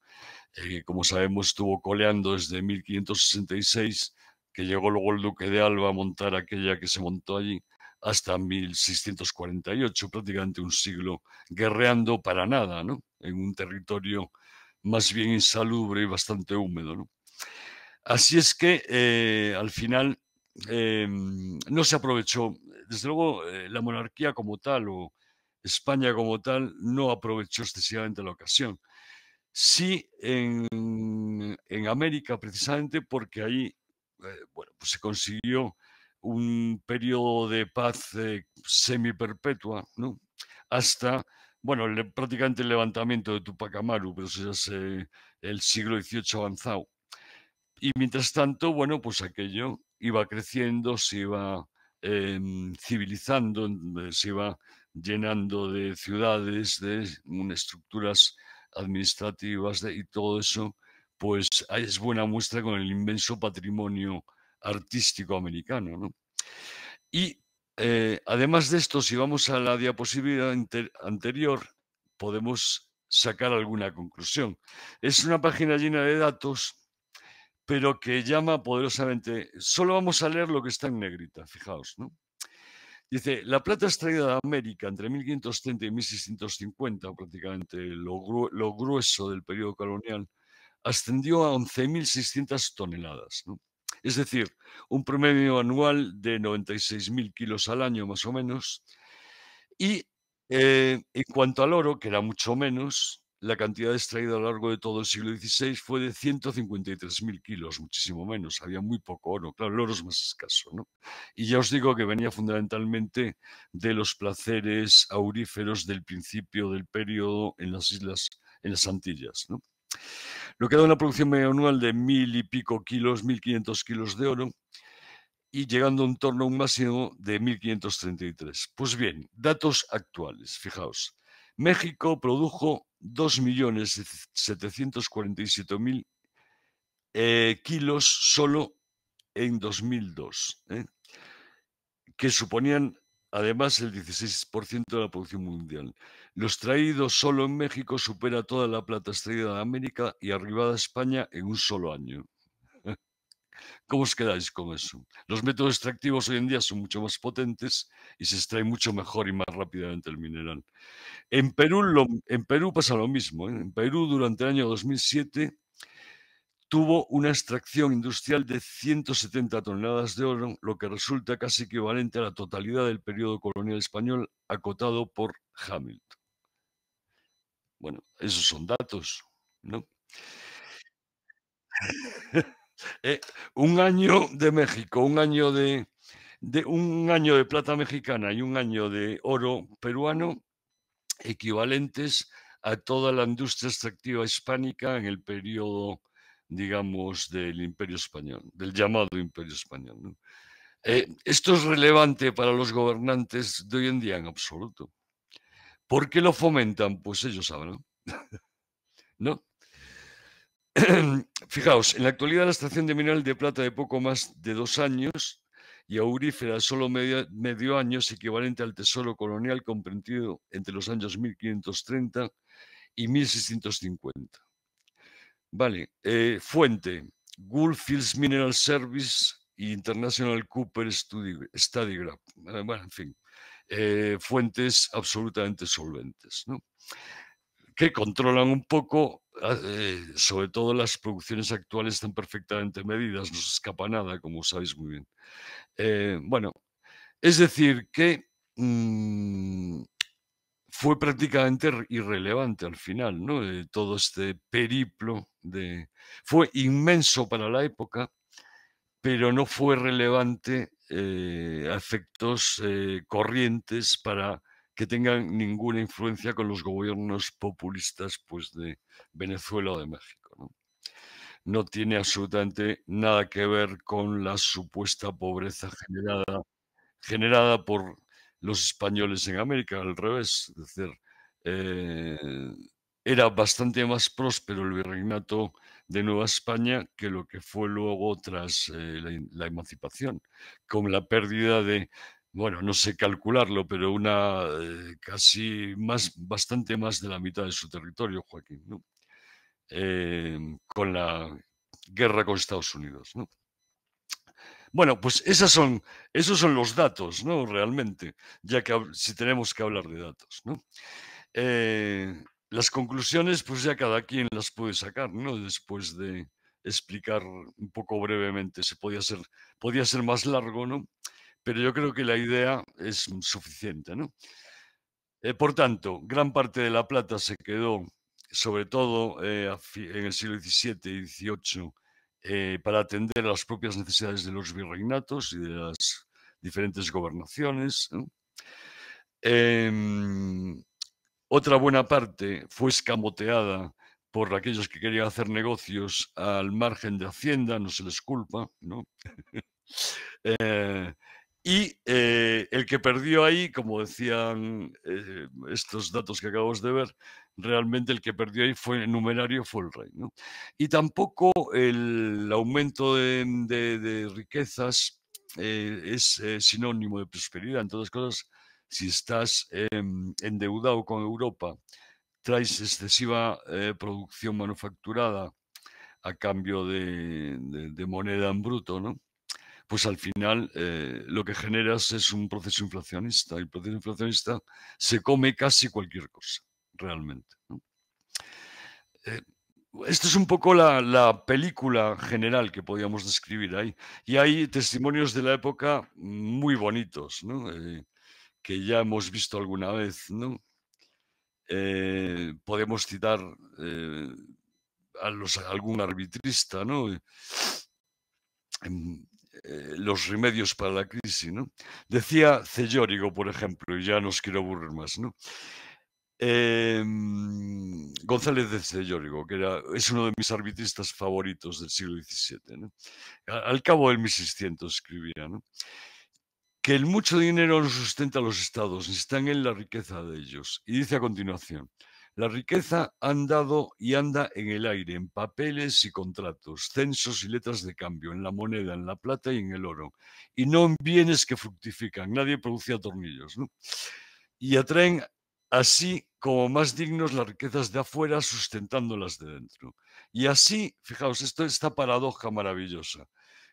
Eh, como sabemos estuvo coleando desde 1566, que llegó luego el duque de Alba a montar aquella que se montó allí, hasta 1648, prácticamente un siglo, guerreando para nada, En un territorio más bien insalubre y bastante húmedo, Así es que eh, al final em, no se aprovechó, desde luego eh, la monarquía como tal o España como tal no aprovechó excesivamente la ocasión sí en, América precisamente porque ahí eh, pues, se consiguió un periodo de paz eh, semiperpetua, Hasta, bueno, prácticamente el levantamiento de Tupac Amaru, pero eso el siglo XVIII avanzado. Y mientras tanto, bueno, pues aquello iba creciendo, se iba em, civilizando, se iba llenando de ciudades, de unas estructuras administrativas y todo eso, pues es buena muestra con el inmenso patrimonio artístico americano. ¿no? Y eh, además de esto, si vamos a la diapositiva anterior, podemos sacar alguna conclusión. Es una página llena de datos, pero que llama poderosamente. Solo vamos a leer lo que está en negrita, fijaos, ¿no? Dice, la plata extraída de América entre 1530 y 1650, prácticamente lo, grueso del periodo colonial, ascendió a 11.600 toneladas. Es decir, un promedio anual de 96.000 kilos al año más o menos. Y eh, en cuanto al oro, que era mucho menos, la cantidad extraída a lo largo de todo el siglo XVI fue de 153.000 kilos, muchísimo menos. Había muy poco oro, claro, el oro es más escaso. ¿no? Y ya os digo que venía fundamentalmente de los placeres auríferos del principio del periodo en las islas, en las Antillas. ¿no? Lo que da una producción media anual de mil y pico kilos, 1.500 kilos de oro y llegando a un torno a un máximo de 1.533. Pues bien, datos actuales, fijaos. México produjo 2.747.000 eh, kilos solo en 2002, ¿eh? que suponían además el 16% de la producción mundial. Los traídos solo en México supera toda la plata extraída de América y arribada a España en un solo año. ¿Cómo os quedáis con eso? Los métodos extractivos hoy en día son mucho más potentes y se extrae mucho mejor y más rápidamente el mineral. En Perú, en Perú pasa lo mismo. ¿eh? En Perú durante el año 2007 tuvo una extracción industrial de 170 toneladas de oro, lo que resulta casi equivalente a la totalidad del periodo colonial español acotado por Hamilton. Bueno, esos son datos, ¿no? Eh, un año de México, un año de, un año de plata mexicana y un año de oro peruano equivalentes a toda la industria extractiva hispánica en el periodo, digamos, del Imperio Español, del llamado Imperio Español. Eh, esto es relevante para los gobernantes de hoy en día en absoluto. ¿Por qué lo fomentan? Pues ellos saben, ¿No? Fijaos, en la actualidad la estación de mineral de plata de poco más de dos años y aurífera solo medio, medio año es equivalente al tesoro colonial comprendido entre los años 1530 y 1650. Vale, eh, fuente, Goldfields Mineral Service e International Cooper Study, Study Bueno, en fin, eh, fuentes absolutamente solventes, ¿no? que controlan un poco Ah, eh, sobre todo las producciones actuales están perfectamente medidas, no se escapa nada, como sabéis muy bien. Eh, bueno, es decir, que mm, fue prácticamente irrelevante al final, ¿no? Eh, todo este periplo de... fue inmenso para la época, pero no fue relevante a efectos corrientes para que tengan ninguna influencia con los gobiernos populistas pues, de Venezuela o de México. ¿no? tiene absolutamente nada que ver con la supuesta pobreza generada, generada por los españoles en América, al revés. Es decir, eh, era bastante más próspero el virreinato de Nueva España que lo que fue luego tras eh, la, emancipación, con la pérdida de bueno, no sé calcularlo, pero una eh, casi más, bastante más de la mitad de su territorio, Joaquín, ¿no? Em, con la guerra con Estados Unidos, Bueno, pues esas son, esos son los datos, ¿no? Realmente, ya que si tenemos que hablar de datos, ¿no? Eh, las conclusiones, pues ya cada quien las puede sacar, ¿no? Después de explicar un poco brevemente, se podía ser, podía ser más largo, ¿no? pero yo creo que la idea es suficiente. Eh, por tanto, gran parte de la plata se quedó, sobre todo eh, en el siglo XVII y XVIII, eh, para atender a las propias necesidades de los virreinatos y de las diferentes gobernaciones. Em, otra buena parte fue escamoteada por aquellos que querían hacer negocios al margen de Hacienda, no se les culpa, ¿no? Y eh, el que perdió ahí, como decían eh, estos datos que acabamos de ver, realmente el que perdió ahí fue el numerario, fue el rey. Y tampoco el aumento de, riquezas eh, es sinónimo de prosperidad. En todas cosas, si estás em, endeudado con Europa, traes excesiva producción manufacturada a cambio de moneda en bruto, ¿no? pues al final eh, lo que generas es un proceso inflacionista. El proceso inflacionista se come casi cualquier cosa, realmente. Eh, esto es un poco la, película general que podíamos describir ahí. Y hay testimonios de la época muy bonitos, eh, que ya hemos visto alguna vez. podemos citar a, los, algún arbitrista, ¿no? Eh, los remedios para la crisis. Decía Cellórigo, por ejemplo, y ya no os quiero aburrir más, em, González de Cellórigo, que es uno de mis arbitristas favoritos del siglo XVII. Al cabo del 1600 escribía que el mucho dinero no sustenta a los estados, ni están en la riqueza de ellos. Y dice a continuación, la riqueza ha andado y anda en el aire, en papeles y contratos, censos y letras de cambio, en la moneda, en la plata y en el oro, y no en bienes que fructifican. Nadie producía tornillos. ¿no? Y atraen así como más dignos las riquezas de afuera sustentándolas de dentro. Y así, fijaos, esto esta paradoja maravillosa,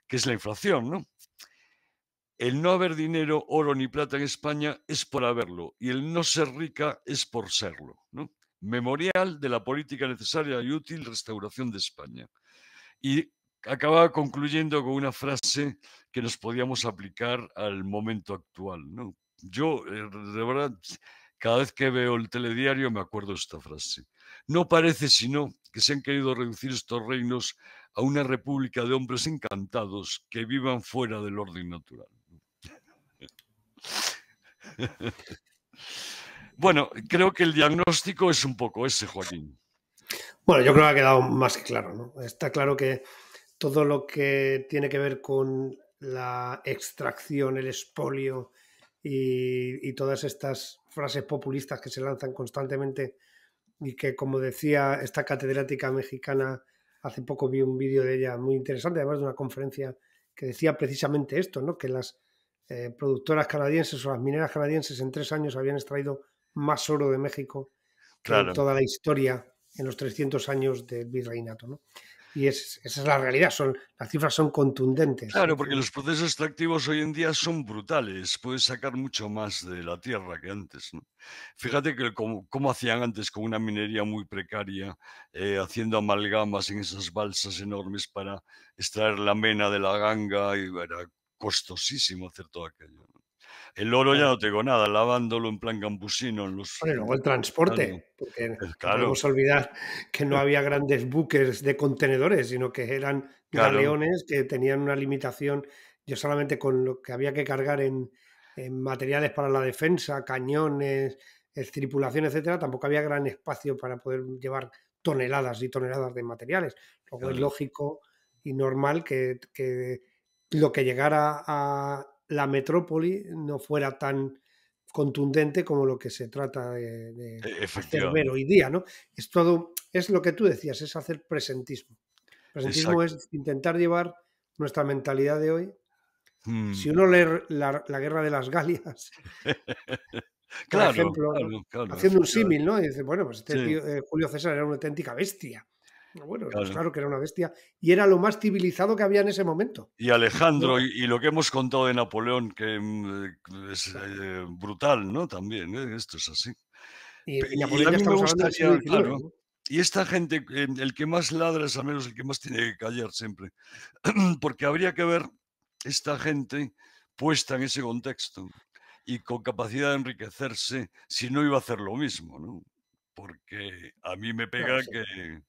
que es la inflación, ¿no? El no haber dinero, oro ni plata en España es por haberlo y el no ser rica es por serlo, ¿no? Memorial de la política necesaria y útil restauración de España. Y acababa concluyendo con una frase que nos podíamos aplicar al momento actual. Yo, eh, de verdad, cada vez que veo el telediario me acuerdo esta frase. No parece sino que se han querido reducir estos reinos a una república de hombres encantados que vivan fuera del orden natural. Bueno, creo que el diagnóstico es un poco ese, Joaquín. Bueno, yo creo que ha quedado más claro, ¿no? Está claro que todo lo que tiene que ver con la extracción, el espolio y, todas estas frases populistas que se lanzan constantemente y que, como decía esta catedrática mexicana, hace poco vi un vídeo de ella muy interesante, además de una conferencia que decía precisamente esto, ¿no? Que las eh, productoras canadienses o las mineras canadienses en tres años habían extraído más oro de México en toda la historia en los 300 años del virreinato. ¿no? Y esa es la realidad, son, las cifras son contundentes. Claro, porque los procesos extractivos hoy en día son brutales, puedes sacar mucho más de la tierra que antes. Fíjate que como, hacían antes con una minería muy precaria, eh, haciendo amalgamas en esas balsas enormes para extraer la mena de la ganga, y era costosísimo hacer todo aquello. El oro ya no tengo nada, lavándolo en plan campusino. En el transporte, porque no podemos olvidar que no había grandes buques de contenedores, sino que eran galeones que tenían una limitación. Yo solamente con lo que había que cargar en, materiales para la defensa, cañones, tripulación, etcétera, tampoco había gran espacio para poder llevar toneladas y toneladas de materiales. Luego es lógico y normal que lo que llegara a la metrópoli no fuera tan contundente como lo que se trata de, e, ver hoy día, ¿no? Es todo, es lo que tú decías, es hacer presentismo. Presentismo es intentar llevar nuestra mentalidad de hoy. Si hmm. uno lee la, guerra de las Galias, claro, por ejemplo, haciendo un símil, ¿no? Y dice, bueno, pues este eh, Julio César era una auténtica bestia. Ah, bueno, claro. que era una bestia y era lo más civilizado que había en ese momento. Y Alejandro, y, lo que hemos contado de Napoleón, que mm, eh, es eh, brutal, ¿no? También, ¿eh? esto es así. Y, Y esta gente, em, el que más ladra es al menos el que más tiene que callar siempre, porque habría que ver esta gente puesta en ese contexto y con capacidad de enriquecerse si no iba a hacer lo mismo, ¿no? Porque a mí me pega que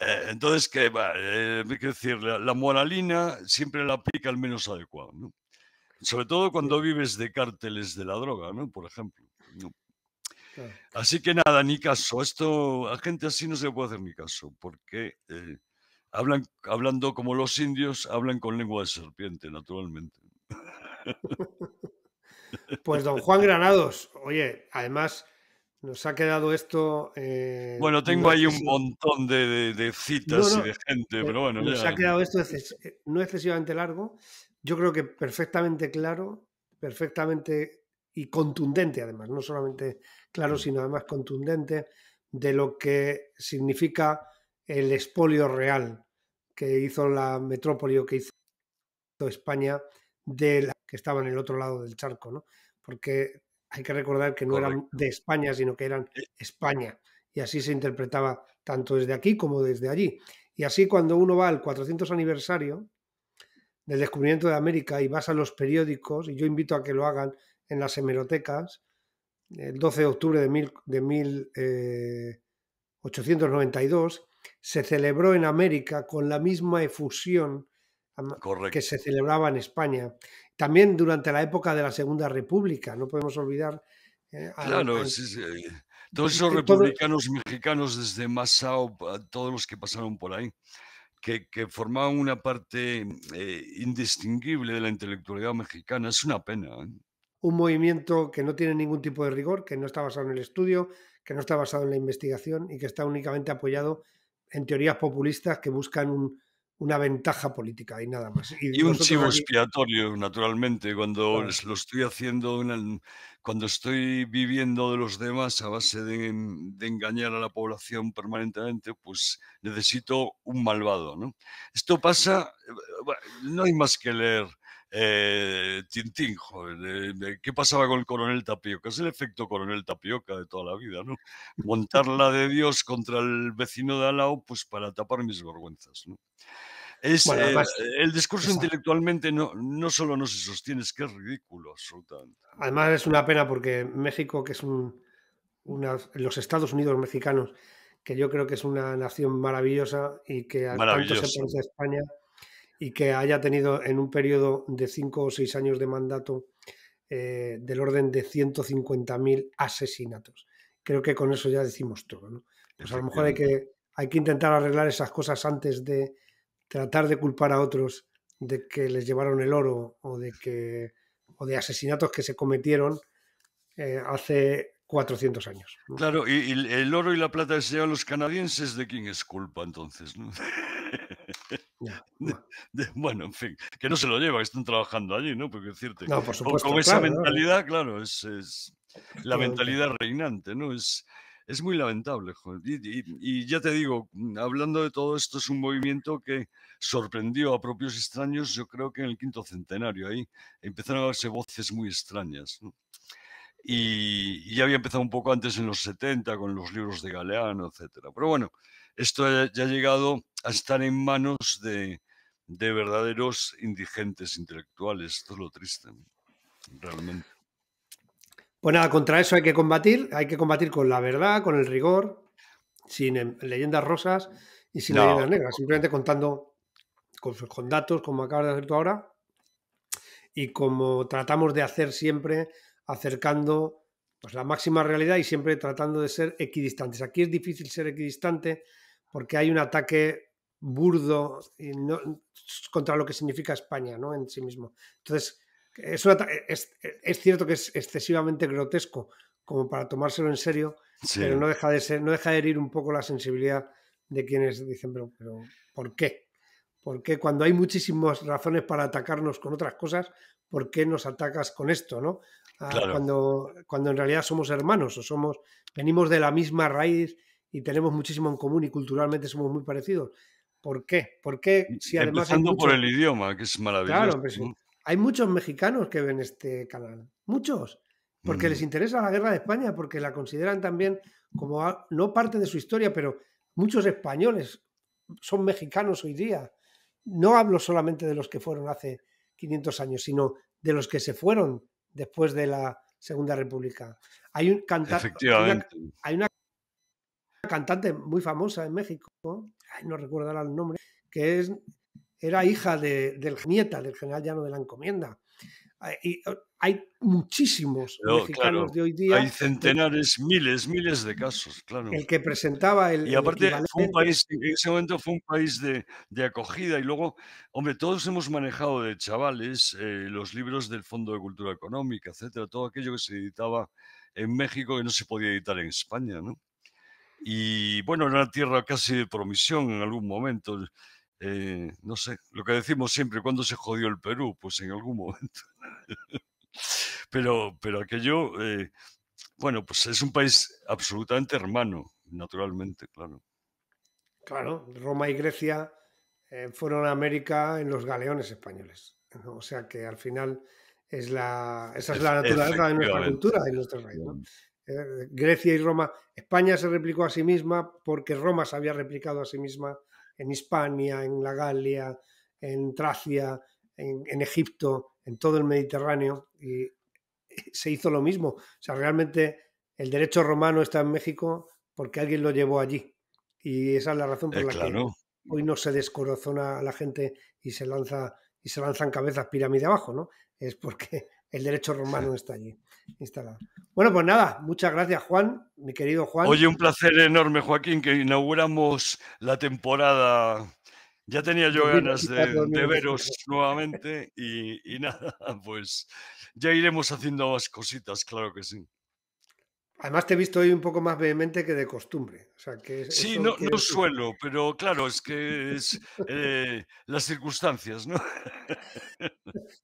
eh, entonces, que eh, decir, la, la, moralina siempre la aplica al menos adecuado, ¿no? Sobre todo cuando vives de cárteles de la droga, ¿no? Por ejemplo. Así que nada, ni caso. Esto, a gente así no se puede hacer ni caso, porque eh, hablan, hablando como los indios, hablan con lengua de serpiente, naturalmente. Pues don Juan Granados, oye, además nos ha quedado esto. Eh, bueno, tengo ahí un montón de, citas y de gente, eh, pero bueno. Nos ha quedado esto eh, no excesivamente largo. Yo creo que perfectamente claro, perfectamente y contundente, además, no solamente claro, sino además contundente de lo que significa el expolio real que hizo la metrópoli o que hizo España de la que estaba en el otro lado del charco, ¿no? Porque hay que recordar que no eran de España, sino que eran España. Y así se interpretaba tanto desde aquí como desde allí. Y así cuando uno va al 400 aniversario del descubrimiento de América y vas a los periódicos, y yo invito a que lo hagan en las hemerotecas, el 12 de octubre de, de 1892, eh, se celebró en América con la misma efusión que se celebraba en España también durante la época de la Segunda República, no podemos olvidar. Eh, claro, eh, todos esos republicanos mexicanos desde Massao, todos los que pasaron por ahí, que, formaban una parte eh, indistinguible de la intelectualidad mexicana, es una pena. Un movimiento que no tiene ningún tipo de rigor, que no está basado en el estudio, que no está basado en la investigación y que está únicamente apoyado en teorías populistas que buscan un, una ventaja política y nada más. Y, un chivo expiatorio, naturalmente, cuando lo estoy haciendo, cuando estoy viviendo de los demás a base de, de, engañar a la población permanentemente, pues necesito un malvado. ¿no? Esto pasa, eh, eh, no hay más que leer eh, Tintín, joder, ¿qué pasaba con el coronel Tapioca? Es el efecto coronel Tapioca de toda la vida, ¿no? Montar la de Dios contra el vecino de Alao, pues para tapar mis vergüenzas, ¿no? Eh, el discurso intelectualmente no, no solo no se sostiene, es que es ridículo, absolutamente. Además es una pena porque México, que es un, los Estados Unidos mexicanos, que yo creo que es una nación maravillosa y que tanto se parece a España, y que haya tenido en un periodo de cinco o seis años de mandato eh, del orden de 150.000 asesinatos. Creo que con eso ya decimos todo. Pues a lo mejor hay que, hay que intentar arreglar esas cosas antes de tratar de culpar a otros de que les llevaron el oro o de, que, o de asesinatos que se cometieron eh, hace 400 años. Claro, y, el oro y la plata que se llevan los canadienses, ¿de quién es culpa entonces? ¿no? bueno, en fin, que no se lo lleva, que están trabajando allí, ¿no? Porque decirte, por supuesto, con, esa mentalidad, claro, es, la mentalidad reinante, ¿no? Es, es muy lamentable. Y, ya te digo, mm, hablando de todo esto, es un movimiento que sorprendió a propios extraños, yo creo que en el quinto centenario, ahí empezaron a verse voces muy extrañas. Y, y, ya había empezado un poco antes en los 70 con los libros de Galeano, etcétera. Pero bueno, esto ya ha llegado a estar en manos de, verdaderos indigentes intelectuales. Esto es lo triste, realmente. Pues nada, contra eso hay que combatir, hay que combatir con la verdad, con el rigor, sin em, leyendas rosas y sin leyendas negras, simplemente contando con, con, datos, como acabas de hacer tú ahora, y como tratamos de hacer siempre, acercando pues, la máxima realidad y siempre tratando de ser equidistantes. Aquí es difícil ser equidistante porque hay un ataque burdo contra lo que significa España ¿no? en sí mismo. Entonces, es, es, cierto que es excesivamente grotesco como para tomárselo en serio, pero no deja, de ser, no deja herir un poco la sensibilidad de quienes dicen, pero, ¿por qué? ¿Por qué cuando hay muchísimas razones para atacarnos con otras cosas, por qué nos atacas con esto? ¿no? Ah, cuando, cuando en realidad somos hermanos o somos, venimos de la misma raíz y tenemos muchísimo en común y culturalmente somos muy parecidos. ¿Por qué? porque Si además Empezando por el idioma, que es maravilloso. Claro, pero pues, Hay muchos mexicanos que ven este canal, muchos, porque les mm. interesa la guerra de España, porque la consideran también como no parte de su historia, pero muchos españoles son mexicanos hoy día. No hablo solamente de los que fueron hace 500 años, sino de los que se fueron después de la Segunda República. Hay un cantante hay una cantante muy famosa en México, no recuerdo el nombre, que es, era hija del nieta del general Llano de la Encomienda. Y hay muchísimos mexicanos de hoy día. Hay centenares, miles, miles de casos, claro. El que presentaba el. Y aparte, un país, en ese momento fue un país de, acogida. Y luego, hombre, todos hemos manejado de chavales eh, los libros del Fondo de Cultura Económica, etcétera, todo aquello que se editaba en México que no se podía editar en España, ¿no? Y bueno, era una tierra casi de promisión en algún momento. Eh, no sé, lo que decimos siempre, ¿cuándo se jodió el Perú? Pues en algún momento. pero, pero aquello, eh, bueno, pues es un país absolutamente hermano, naturalmente, claro. Claro, Roma y Grecia eh, fueron a América en los galeones españoles. O sea que al final es la, esa es la naturaleza de nuestra cultura y nuestro reino. Eh, Grecia y Roma. España se replicó a sí misma porque Roma se había replicado a sí misma en Hispania, en la Galia, en Tracia, en, Egipto, en todo el Mediterráneo. Y se hizo lo mismo. O sea, realmente el derecho romano está en México porque alguien lo llevó allí. Y esa es la razón por eh, la que hoy no se descorazona a la gente y se lanza y se lanzan cabezas pirámide abajo, ¿no? Es porque el derecho romano está allí instalado. Bueno, pues nada, muchas gracias Juan, mi querido Juan. Oye, un placer enorme Joaquín, que inauguramos la temporada. Ya tenía yo ganas de, veros nuevamente y nada, pues ya iremos haciendo más cositas, claro que sí. Además te he visto hoy un poco más vehemente que de costumbre. que sí, no, suelo, pero claro, es que es eh, las circunstancias, ¿no?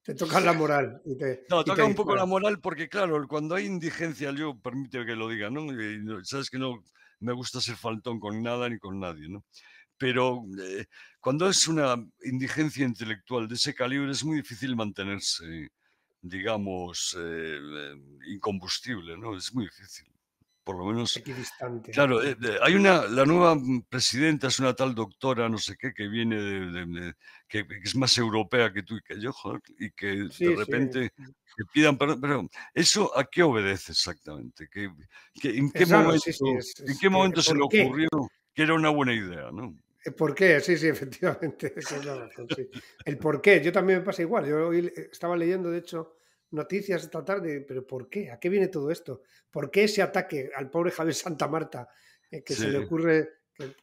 Te toca la moral. no, toca un poco la moral porque claro, cuando hay indigencia, yo permíteme que lo diga, ¿no? sabes que no me gusta ser faltón con nada ni con nadie, ¿no? Pero eh, cuando es una indigencia intelectual de ese calibre es muy difícil mantenerse digamos, eh, incombustible, ¿no? Es muy difícil por lo menos... Claro, eh, hay una, la nueva presidenta es una tal doctora, no sé qué, que viene de, que, es más europea que tú y que yo, y que de repente pidan perdón. Pero eso a qué obedece exactamente? en qué momento, se le ocurrió que era una buena idea? ¿no? Eh, ¿Por qué? Sí, sí, efectivamente. El por qué. Yo también me pasa igual. Yo estaba leyendo, de hecho, noticias esta tarde, pero ¿por qué? ¿A qué viene todo esto? ¿Por qué ese ataque al pobre Javier Santa Marta eh, que se le ocurre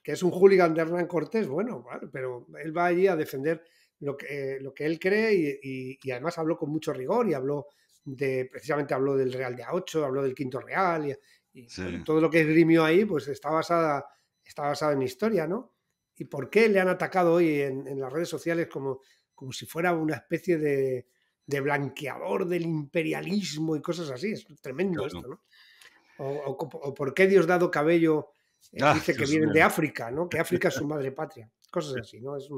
que, es un hooligan de Hernán Cortés? Bueno, pero él va allí a defender lo que, eh, lo que él cree y, además habló con mucho rigor y habló de, precisamente habló del Real de A8, habló del Quinto Real y, todo lo que grimió ahí pues está basada, está basada en historia, ¿no? ¿Y por qué le han atacado hoy en, en las redes sociales como, como si fuera una especie de, de blanqueador del imperialismo y cosas así. Es tremendo esto, ¿no? O, por qué Dios dado Cabello eh, ah, dice que vienen de África, ¿no? Que África es su madre patria. Cosas así, ¿no? Es,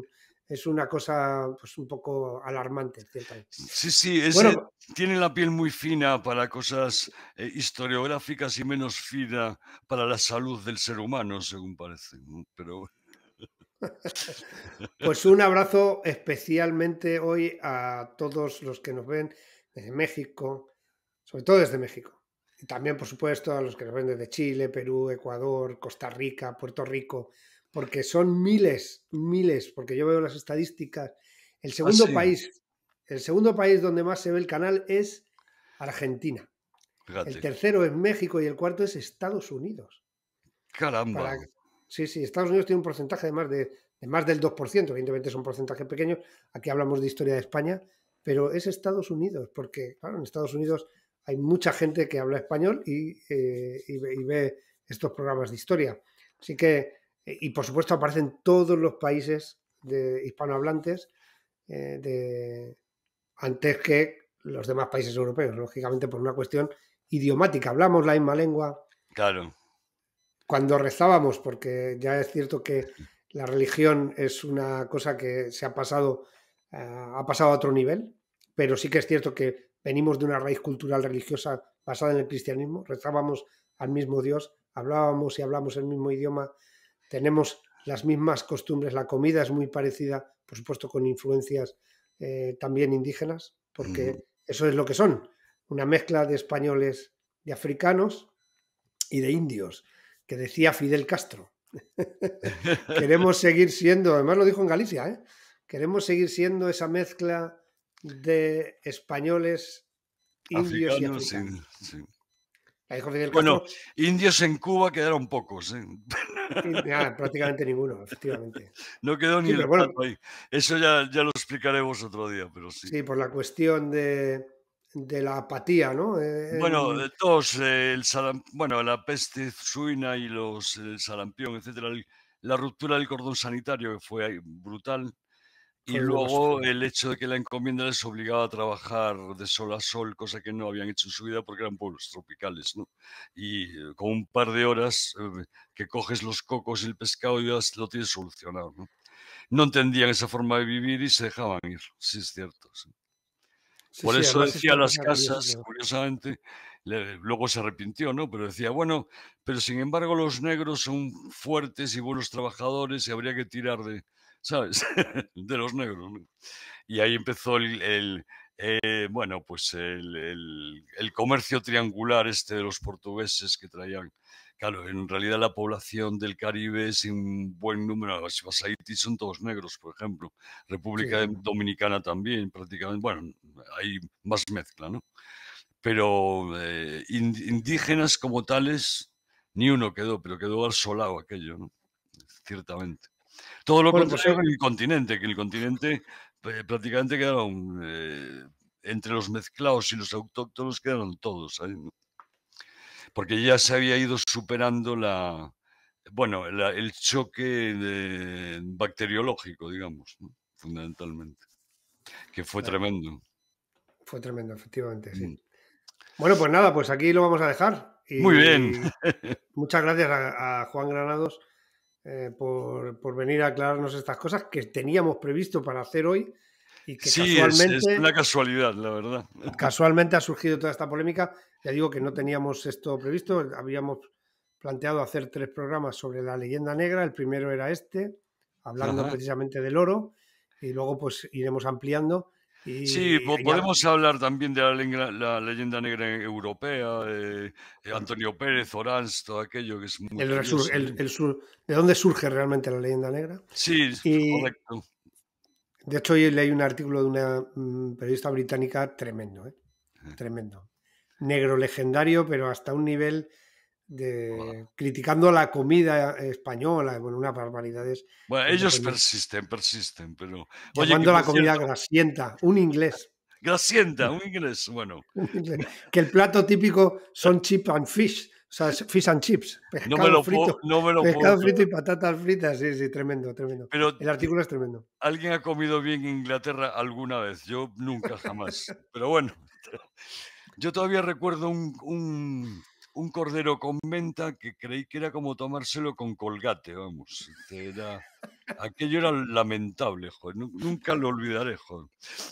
es una cosa pues un poco alarmante, Sí, sí, es, eh, tiene la piel muy fina para cosas eh, historiográficas y menos fina para la salud del ser humano, según parece. Pero Pues un abrazo especialmente hoy a todos los que nos ven desde México, sobre todo desde México. Y también, por supuesto, a los que nos ven desde Chile, Perú, Ecuador, Costa Rica, Puerto Rico, porque son miles, miles, porque yo veo las estadísticas. El segundo país, el segundo país donde más se ve el canal es Argentina. El tercero es México y el cuarto es Estados Unidos. Caramba. Sí, sí, Estados Unidos tiene un porcentaje de más, de, más del 2%, evidentemente es un porcentaje pequeño, aquí hablamos de historia de España, pero es Estados Unidos, porque en Estados Unidos hay mucha gente que habla español y, eh, ve, estos programas de historia. Así que, eh, y por supuesto aparecen todos los países de hispanohablantes eh, de, antes que los demás países europeos, lógicamente por una cuestión idiomática. Hablamos la misma lengua. Claro cuando rezábamos, porque ya es cierto que la religión es una cosa que se ha pasado, eh, ha pasado a otro nivel, pero sí que es cierto que venimos de una raíz cultural religiosa basada en el cristianismo, rezábamos al mismo Dios, hablábamos y hablamos el mismo idioma, tenemos las mismas costumbres, la comida es muy parecida, por supuesto con influencias eh, también indígenas, porque eso es lo que son, una mezcla de españoles, de africanos y de indios que decía Fidel Castro. Queremos seguir siendo, además lo dijo en Galicia, ¿eh? queremos seguir siendo esa mezcla de españoles, indios y Bueno, indios en Cuba quedaron pocos. ¿eh? prácticamente ninguno, efectivamente. No quedó ni el Eso ya, ya, lo explicaremos otro día, pero sí. Sí, por la cuestión de, de la apatía, ¿no? Eh, bueno, eh, todos eh, el bueno, la peste suina y los, el sarampión, etcétera, la ruptura del cordón sanitario que fue brutal y luego el hecho de que la encomienda les obligaba a trabajar de sol a sol, cosa que no habían hecho en su vida porque eran pueblos tropicales, ¿no? Y con un par de horas que coges los cocos y el pescado ya lo tienes solucionado, ¿no? No entendían esa forma de vivir y se dejaban ir, sí es cierto. Sí por eso decía las casas, curiosamente, luego se arrepintió, ¿no? Pero decía, bueno, pero sin embargo los negros son fuertes y buenos trabajadores y habría que tirar de, ¿sabes? de los negros. Y ahí empezó el, eh, bueno, pues el, el, comercio triangular este de los portugueses que traían Claro, en realidad la población del Caribe es un buen número. Si vas a Haití son todos negros, por ejemplo. República Dominicana también, prácticamente. Bueno, hay más mezcla, ¿no? Pero eh, indígenas como tales, ni uno quedó, pero quedó solado aquello, ¿no? Ciertamente. Todo lo pues que contrario en el continente, que en el continente eh, prácticamente quedaron, eh, entre los mezclados y los autóctonos quedaron todos ahí, ¿no? porque ya se había ido superando la, bueno, el choque bacteriológico, digamos, fundamentalmente, que fue tremendo. Fue tremendo, efectivamente, sí. Mm. Bueno, pues nada, pues aquí lo vamos a dejar. Y, Muy bien. muchas gracias a, Juan Granados eh, por, por, venir a aclararnos estas cosas que teníamos previsto para hacer hoy sí, es, una casualidad, la verdad. Casualmente ha surgido toda esta polémica. Ya digo que no teníamos esto previsto, habíamos planteado hacer tres programas sobre la leyenda negra. El primero era este, hablando precisamente del oro, y luego pues iremos ampliando. Y, sí, podemos hablar también de la, leyenda negra europea, Antonio Pérez, Orans, todo aquello que es muy. El, ¿De dónde surge realmente la leyenda negra? Sí, correcto. De hecho, hoy leí un artículo de una mm, periodista británica tremendo, ¿eh? tremendo. Negro legendario, pero hasta un nivel de criticando la comida española, bueno, unas barbaridades. Bueno, ellos persisten, persisten, pero... Llamando la comida cierto... grasienta, un inglés. Grasienta, un inglés, bueno. que el plato típico son chip and fish, o sea, fish and chips. Pescado no me lo frito, pescado frito y patatas fritas, sí, sí, tremendo, tremendo. el artículo es tremendo. ¿Alguien ha comido bien en Inglaterra alguna vez? Yo nunca, jamás. Pero bueno, yo todavía recuerdo un, cordero con menta que creí que era como tomárselo con colgate, vamos. Era, aquello era lamentable, joder. Nunca lo olvidaré, joder.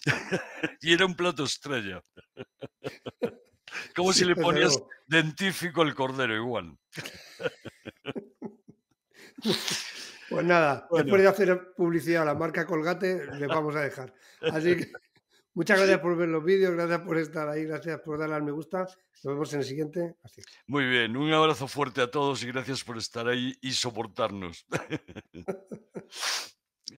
Y era un plato estrella. Como si le ponías dentífico el cordero igual. Pues nada, después de hacer publicidad a la marca Colgate, le vamos a dejar. Así que muchas gracias por ver los vídeos, gracias por estar ahí, gracias por darle al me gusta. Nos vemos en el siguiente. Muy bien, un abrazo fuerte a todos y gracias por estar ahí y soportarnos.